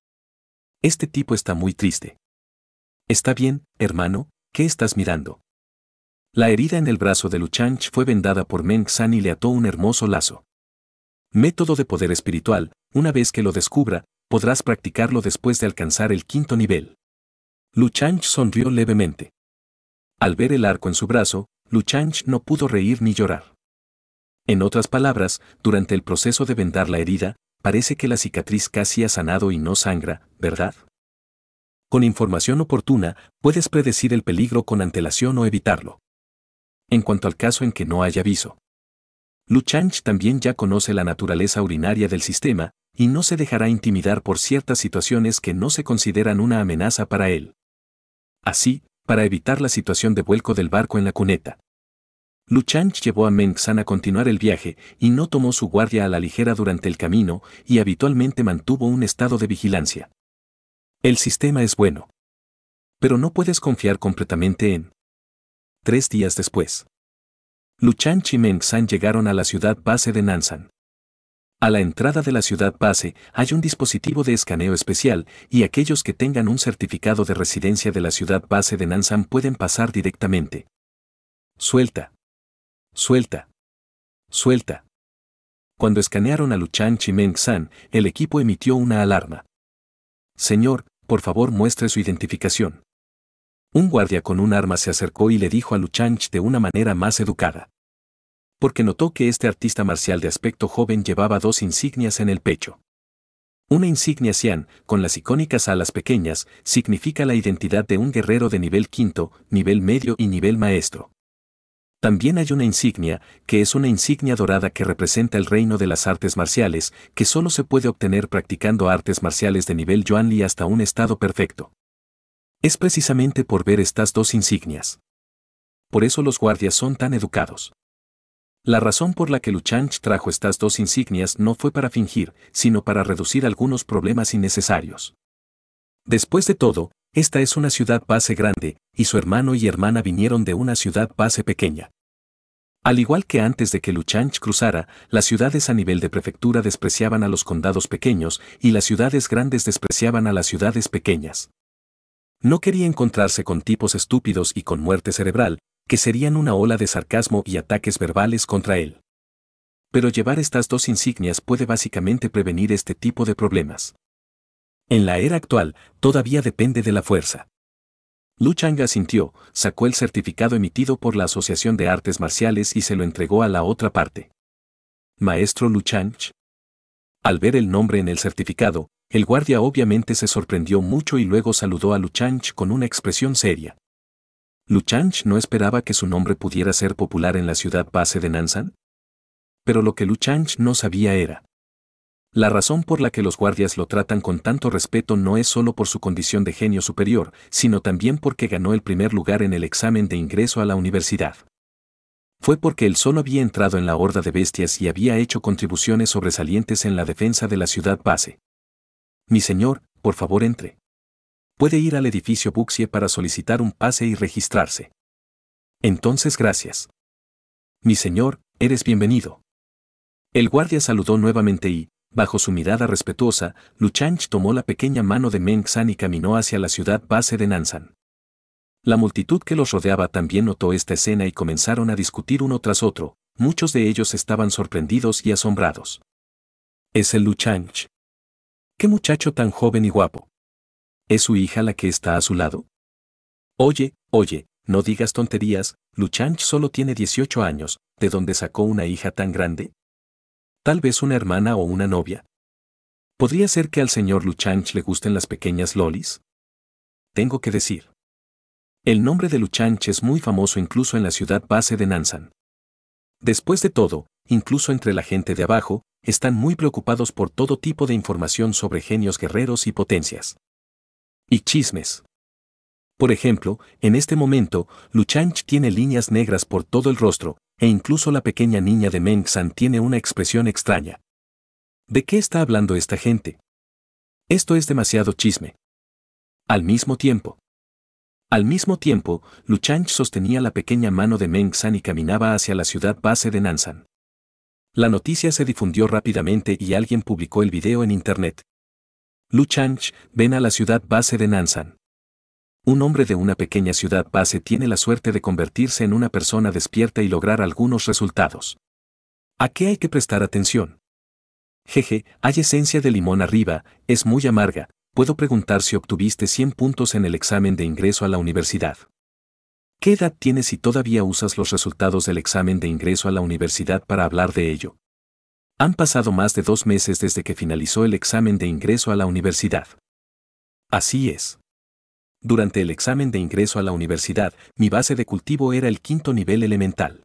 Este tipo está muy triste. Está bien, hermano, ¿qué estás mirando? La herida en el brazo de Luchanch fue vendada por Meng San y le ató un hermoso lazo. Método de poder espiritual, una vez que lo descubra, podrás practicarlo después de alcanzar el quinto nivel. Luchanch sonrió levemente. Al ver el arco en su brazo, Luchanch no pudo reír ni llorar. En otras palabras, durante el proceso de vendar la herida, parece que la cicatriz casi ha sanado y no sangra, ¿verdad? Con información oportuna, puedes predecir el peligro con antelación o evitarlo. En cuanto al caso en que no haya aviso. Luchanch también ya conoce la naturaleza urinaria del sistema, y no se dejará intimidar por ciertas situaciones que no se consideran una amenaza para él. Así, para evitar la situación de vuelco del barco en la cuneta. Luchanch llevó a Meng San a continuar el viaje y no tomó su guardia a la ligera durante el camino y habitualmente mantuvo un estado de vigilancia. El sistema es bueno. Pero no puedes confiar completamente en. Tres días después. Luchanch y Meng San llegaron a la ciudad base de Nansan. A la entrada de la ciudad base, hay un dispositivo de escaneo especial y aquellos que tengan un certificado de residencia de la ciudad base de Nansan pueden pasar directamente. Suelta. Suelta. Suelta. Cuando escanearon a Luchan Chimeng-san, el equipo emitió una alarma. Señor, por favor muestre su identificación. Un guardia con un arma se acercó y le dijo a Luchanch de una manera más educada porque notó que este artista marcial de aspecto joven llevaba dos insignias en el pecho. Una insignia Xian, con las icónicas alas pequeñas, significa la identidad de un guerrero de nivel quinto, nivel medio y nivel maestro. También hay una insignia, que es una insignia dorada que representa el reino de las artes marciales, que solo se puede obtener practicando artes marciales de nivel Yuanli hasta un estado perfecto. Es precisamente por ver estas dos insignias. Por eso los guardias son tan educados. La razón por la que Luchanch trajo estas dos insignias no fue para fingir, sino para reducir algunos problemas innecesarios. Después de todo, esta es una ciudad base grande, y su hermano y hermana vinieron de una ciudad base pequeña. Al igual que antes de que Luchanch cruzara, las ciudades a nivel de prefectura despreciaban a los condados pequeños y las ciudades grandes despreciaban a las ciudades pequeñas. No quería encontrarse con tipos estúpidos y con muerte cerebral, que serían una ola de sarcasmo y ataques verbales contra él. Pero llevar estas dos insignias puede básicamente prevenir este tipo de problemas. En la era actual, todavía depende de la fuerza. Lu sintió, asintió, sacó el certificado emitido por la Asociación de Artes Marciales y se lo entregó a la otra parte. Maestro Lu Al ver el nombre en el certificado, el guardia obviamente se sorprendió mucho y luego saludó a Lu con una expresión seria. Chang no esperaba que su nombre pudiera ser popular en la ciudad base de Nansan. Pero lo que Luchanch no sabía era. La razón por la que los guardias lo tratan con tanto respeto no es solo por su condición de genio superior, sino también porque ganó el primer lugar en el examen de ingreso a la universidad. Fue porque él solo había entrado en la horda de bestias y había hecho contribuciones sobresalientes en la defensa de la ciudad base. Mi señor, por favor entre puede ir al edificio Buxie para solicitar un pase y registrarse. Entonces gracias. Mi señor, eres bienvenido. El guardia saludó nuevamente y, bajo su mirada respetuosa, Luchanch tomó la pequeña mano de Meng San y caminó hacia la ciudad base de Nansan. La multitud que los rodeaba también notó esta escena y comenzaron a discutir uno tras otro, muchos de ellos estaban sorprendidos y asombrados. Es el Luchanch. Qué muchacho tan joven y guapo. ¿Es su hija la que está a su lado? Oye, oye, no digas tonterías, Luchanch solo tiene 18 años, ¿de dónde sacó una hija tan grande? Tal vez una hermana o una novia. ¿Podría ser que al señor Luchanch le gusten las pequeñas lolis? Tengo que decir. El nombre de Luchanch es muy famoso incluso en la ciudad base de Nansan. Después de todo, incluso entre la gente de abajo, están muy preocupados por todo tipo de información sobre genios guerreros y potencias. Y chismes. Por ejemplo, en este momento, Luchanch tiene líneas negras por todo el rostro, e incluso la pequeña niña de San tiene una expresión extraña. ¿De qué está hablando esta gente? Esto es demasiado chisme. Al mismo tiempo. Al mismo tiempo, Luchanch sostenía la pequeña mano de San y caminaba hacia la ciudad base de Nansan. La noticia se difundió rápidamente y alguien publicó el video en internet, Lu ven a la ciudad base de Nansan. Un hombre de una pequeña ciudad base tiene la suerte de convertirse en una persona despierta y lograr algunos resultados. ¿A qué hay que prestar atención? Jeje, hay esencia de limón arriba, es muy amarga, puedo preguntar si obtuviste 100 puntos en el examen de ingreso a la universidad. ¿Qué edad tienes si todavía usas los resultados del examen de ingreso a la universidad para hablar de ello? Han pasado más de dos meses desde que finalizó el examen de ingreso a la universidad. Así es. Durante el examen de ingreso a la universidad, mi base de cultivo era el quinto nivel elemental.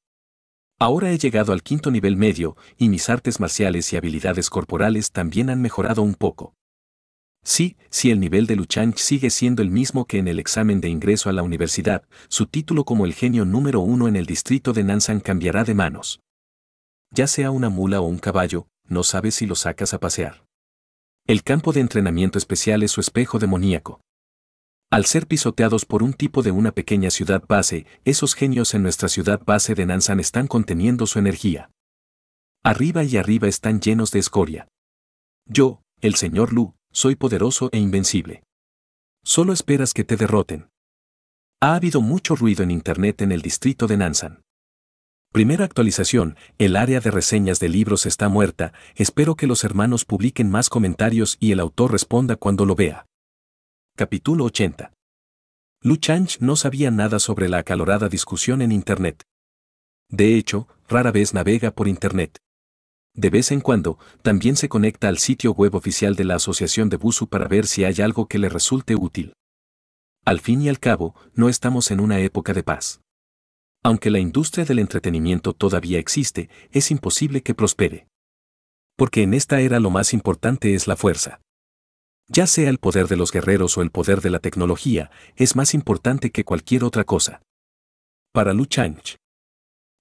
Ahora he llegado al quinto nivel medio, y mis artes marciales y habilidades corporales también han mejorado un poco. Sí, si el nivel de Luchang sigue siendo el mismo que en el examen de ingreso a la universidad, su título como el genio número uno en el distrito de Nansan cambiará de manos ya sea una mula o un caballo, no sabes si lo sacas a pasear. El campo de entrenamiento especial es su espejo demoníaco. Al ser pisoteados por un tipo de una pequeña ciudad base, esos genios en nuestra ciudad base de Nansan están conteniendo su energía. Arriba y arriba están llenos de escoria. Yo, el señor Lu, soy poderoso e invencible. Solo esperas que te derroten. Ha habido mucho ruido en Internet en el distrito de Nansan. Primera actualización, el área de reseñas de libros está muerta, espero que los hermanos publiquen más comentarios y el autor responda cuando lo vea. Capítulo 80. Lu Change no sabía nada sobre la acalorada discusión en Internet. De hecho, rara vez navega por Internet. De vez en cuando, también se conecta al sitio web oficial de la Asociación de Busu para ver si hay algo que le resulte útil. Al fin y al cabo, no estamos en una época de paz aunque la industria del entretenimiento todavía existe, es imposible que prospere. Porque en esta era lo más importante es la fuerza. Ya sea el poder de los guerreros o el poder de la tecnología, es más importante que cualquier otra cosa. Para Lu Change.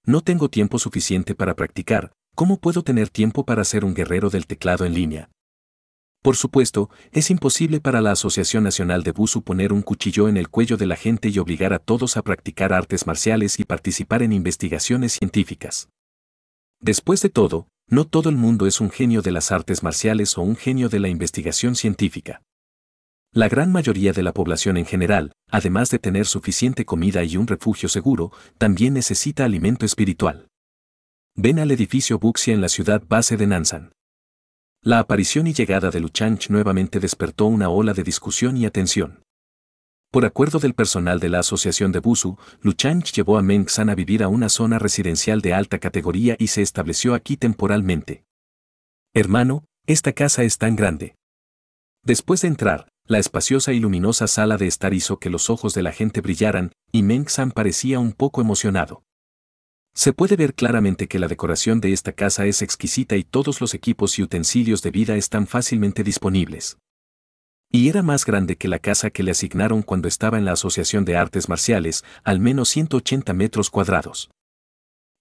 No tengo tiempo suficiente para practicar, ¿cómo puedo tener tiempo para ser un guerrero del teclado en línea? Por supuesto, es imposible para la Asociación Nacional de Busu poner un cuchillo en el cuello de la gente y obligar a todos a practicar artes marciales y participar en investigaciones científicas. Después de todo, no todo el mundo es un genio de las artes marciales o un genio de la investigación científica. La gran mayoría de la población en general, además de tener suficiente comida y un refugio seguro, también necesita alimento espiritual. Ven al edificio Buxia en la ciudad base de Nansan. La aparición y llegada de Luchanch nuevamente despertó una ola de discusión y atención. Por acuerdo del personal de la Asociación de Busu, Luchanch llevó a Meng San a vivir a una zona residencial de alta categoría y se estableció aquí temporalmente. Hermano, esta casa es tan grande. Después de entrar, la espaciosa y luminosa sala de estar hizo que los ojos de la gente brillaran, y Meng San parecía un poco emocionado. Se puede ver claramente que la decoración de esta casa es exquisita y todos los equipos y utensilios de vida están fácilmente disponibles. Y era más grande que la casa que le asignaron cuando estaba en la Asociación de Artes Marciales, al menos 180 metros cuadrados.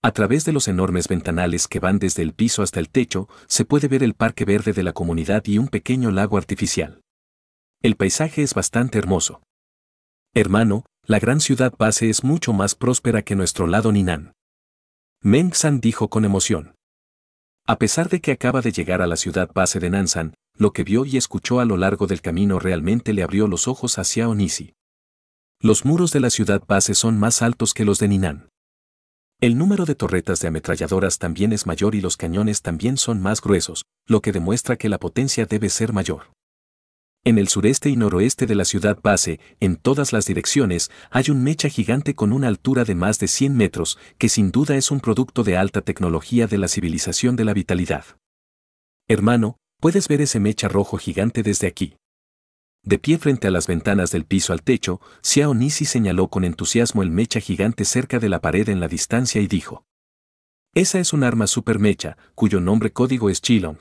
A través de los enormes ventanales que van desde el piso hasta el techo, se puede ver el parque verde de la comunidad y un pequeño lago artificial. El paisaje es bastante hermoso. Hermano, la gran ciudad base es mucho más próspera que nuestro lado Ninan. Meng San dijo con emoción. A pesar de que acaba de llegar a la ciudad base de Nansan, lo que vio y escuchó a lo largo del camino realmente le abrió los ojos hacia Onisi. Los muros de la ciudad base son más altos que los de Ninan. El número de torretas de ametralladoras también es mayor y los cañones también son más gruesos, lo que demuestra que la potencia debe ser mayor. En el sureste y noroeste de la ciudad base, en todas las direcciones, hay un mecha gigante con una altura de más de 100 metros, que sin duda es un producto de alta tecnología de la civilización de la vitalidad. Hermano, puedes ver ese mecha rojo gigante desde aquí. De pie frente a las ventanas del piso al techo, Xiao Nisi señaló con entusiasmo el mecha gigante cerca de la pared en la distancia y dijo. Esa es un arma super mecha, cuyo nombre código es Chilong,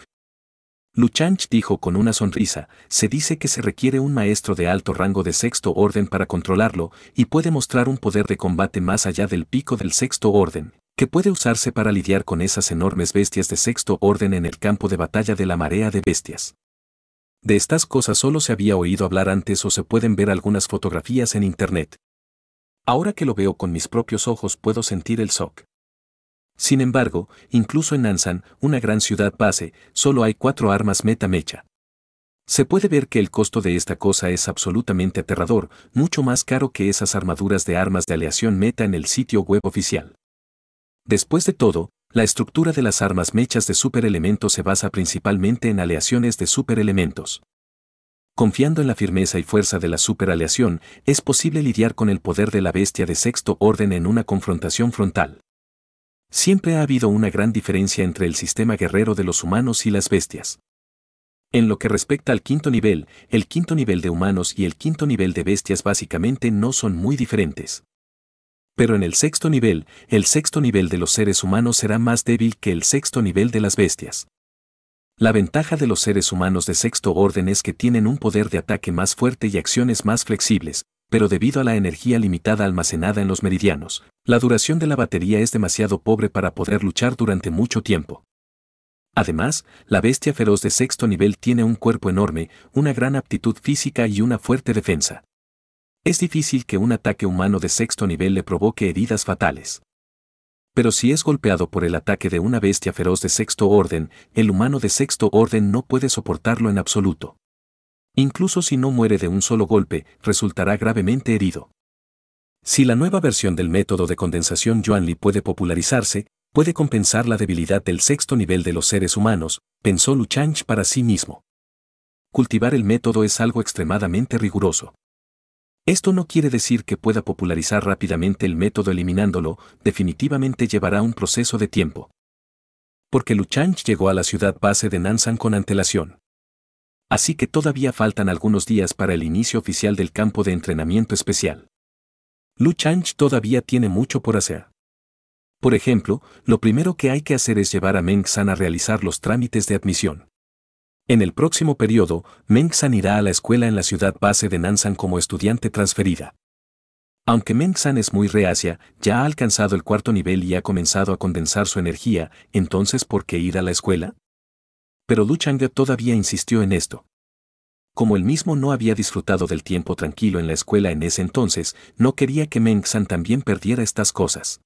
Luchanch dijo con una sonrisa, se dice que se requiere un maestro de alto rango de sexto orden para controlarlo y puede mostrar un poder de combate más allá del pico del sexto orden, que puede usarse para lidiar con esas enormes bestias de sexto orden en el campo de batalla de la marea de bestias. De estas cosas solo se había oído hablar antes o se pueden ver algunas fotografías en Internet. Ahora que lo veo con mis propios ojos puedo sentir el shock. Sin embargo, incluso en Ansan, una gran ciudad base, solo hay cuatro armas meta-mecha. Se puede ver que el costo de esta cosa es absolutamente aterrador, mucho más caro que esas armaduras de armas de aleación meta en el sitio web oficial. Después de todo, la estructura de las armas mechas de superelementos se basa principalmente en aleaciones de superelementos. Confiando en la firmeza y fuerza de la superaleación, es posible lidiar con el poder de la bestia de sexto orden en una confrontación frontal. Siempre ha habido una gran diferencia entre el sistema guerrero de los humanos y las bestias. En lo que respecta al quinto nivel, el quinto nivel de humanos y el quinto nivel de bestias básicamente no son muy diferentes. Pero en el sexto nivel, el sexto nivel de los seres humanos será más débil que el sexto nivel de las bestias. La ventaja de los seres humanos de sexto orden es que tienen un poder de ataque más fuerte y acciones más flexibles, pero debido a la energía limitada almacenada en los meridianos, la duración de la batería es demasiado pobre para poder luchar durante mucho tiempo. Además, la bestia feroz de sexto nivel tiene un cuerpo enorme, una gran aptitud física y una fuerte defensa. Es difícil que un ataque humano de sexto nivel le provoque heridas fatales. Pero si es golpeado por el ataque de una bestia feroz de sexto orden, el humano de sexto orden no puede soportarlo en absoluto. Incluso si no muere de un solo golpe, resultará gravemente herido. Si la nueva versión del método de condensación Yuanli puede popularizarse, puede compensar la debilidad del sexto nivel de los seres humanos, pensó Luchanch para sí mismo. Cultivar el método es algo extremadamente riguroso. Esto no quiere decir que pueda popularizar rápidamente el método eliminándolo, definitivamente llevará un proceso de tiempo. Porque Luchanch llegó a la ciudad base de Nansan con antelación así que todavía faltan algunos días para el inicio oficial del campo de entrenamiento especial. Lu Chang todavía tiene mucho por hacer. Por ejemplo, lo primero que hay que hacer es llevar a Meng San a realizar los trámites de admisión. En el próximo periodo, Meng San irá a la escuela en la ciudad base de Nansan como estudiante transferida. Aunque Meng San es muy reacia, ya ha alcanzado el cuarto nivel y ha comenzado a condensar su energía, entonces ¿por qué ir a la escuela? Pero Luchanga todavía insistió en esto. Como él mismo no había disfrutado del tiempo tranquilo en la escuela en ese entonces, no quería que Meng San también perdiera estas cosas.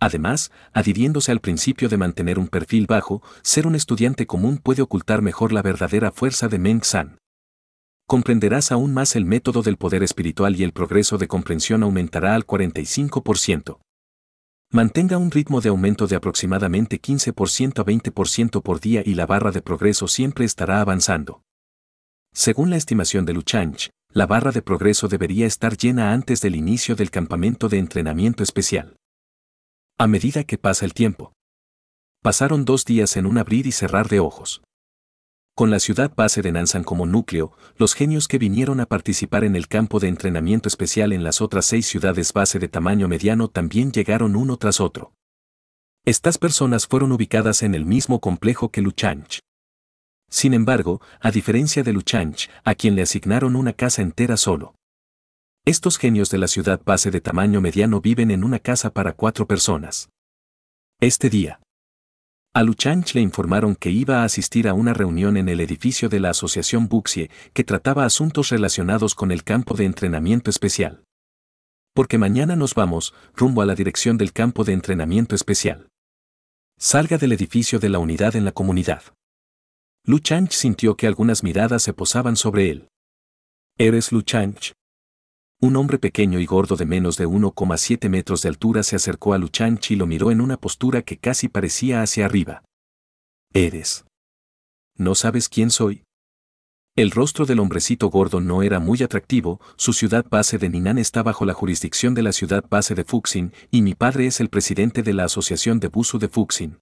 Además, adhiriéndose al principio de mantener un perfil bajo, ser un estudiante común puede ocultar mejor la verdadera fuerza de Meng San. Comprenderás aún más el método del poder espiritual y el progreso de comprensión aumentará al 45%. Mantenga un ritmo de aumento de aproximadamente 15% a 20% por día y la barra de progreso siempre estará avanzando. Según la estimación de Luchanch, la barra de progreso debería estar llena antes del inicio del campamento de entrenamiento especial. A medida que pasa el tiempo. Pasaron dos días en un abrir y cerrar de ojos con la ciudad base de Nansan como núcleo, los genios que vinieron a participar en el campo de entrenamiento especial en las otras seis ciudades base de tamaño mediano también llegaron uno tras otro. Estas personas fueron ubicadas en el mismo complejo que Luchanch. Sin embargo, a diferencia de Luchanch, a quien le asignaron una casa entera solo. Estos genios de la ciudad base de tamaño mediano viven en una casa para cuatro personas. Este día, a Luchanch le informaron que iba a asistir a una reunión en el edificio de la Asociación Buxie que trataba asuntos relacionados con el campo de entrenamiento especial. Porque mañana nos vamos, rumbo a la dirección del campo de entrenamiento especial. Salga del edificio de la unidad en la comunidad. Luchanch sintió que algunas miradas se posaban sobre él. ¿Eres Luchanch? Un hombre pequeño y gordo de menos de 1,7 metros de altura se acercó a Luchanchi y lo miró en una postura que casi parecía hacia arriba. Eres. ¿No sabes quién soy? El rostro del hombrecito gordo no era muy atractivo, su ciudad base de Ninan está bajo la jurisdicción de la ciudad base de Fuxin, y mi padre es el presidente de la Asociación de Busu de Fuxin.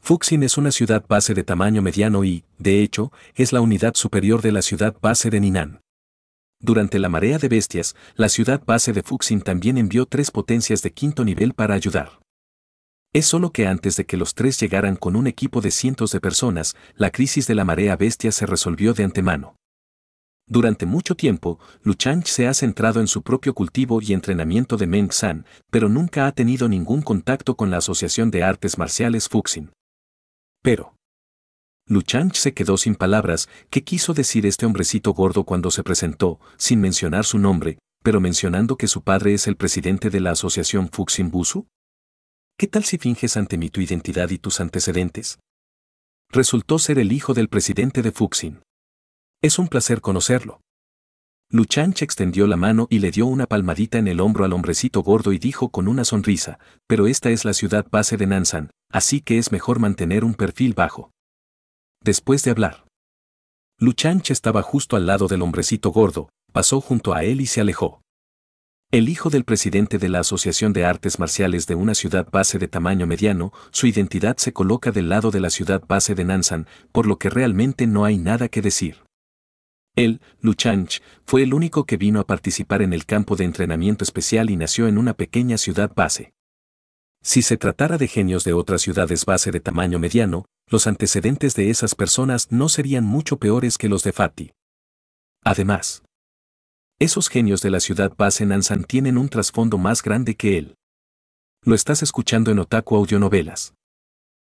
Fuxin es una ciudad base de tamaño mediano y, de hecho, es la unidad superior de la ciudad base de Ninan. Durante la marea de bestias, la ciudad base de Fuxin también envió tres potencias de quinto nivel para ayudar. Es solo que antes de que los tres llegaran con un equipo de cientos de personas, la crisis de la marea bestia se resolvió de antemano. Durante mucho tiempo, Luchang se ha centrado en su propio cultivo y entrenamiento de Meng San, pero nunca ha tenido ningún contacto con la Asociación de Artes Marciales Fuxin. Pero, Luchanch se quedó sin palabras qué quiso decir este hombrecito gordo cuando se presentó, sin mencionar su nombre, pero mencionando que su padre es el presidente de la asociación Fuxin Busu. ¿Qué tal si finges ante mí tu identidad y tus antecedentes? Resultó ser el hijo del presidente de Fuxin. Es un placer conocerlo. Luchanch extendió la mano y le dio una palmadita en el hombro al hombrecito gordo y dijo con una sonrisa, pero esta es la ciudad base de Nansan, así que es mejor mantener un perfil bajo. Después de hablar, Luchanch estaba justo al lado del hombrecito gordo, pasó junto a él y se alejó. El hijo del presidente de la Asociación de Artes Marciales de una ciudad base de tamaño mediano, su identidad se coloca del lado de la ciudad base de Nansan, por lo que realmente no hay nada que decir. Él, Luchanch, fue el único que vino a participar en el campo de entrenamiento especial y nació en una pequeña ciudad base. Si se tratara de genios de otras ciudades base de tamaño mediano, los antecedentes de esas personas no serían mucho peores que los de Fati. Además, esos genios de la ciudad Ansan tienen un trasfondo más grande que él. Lo estás escuchando en Otaku Audionovelas.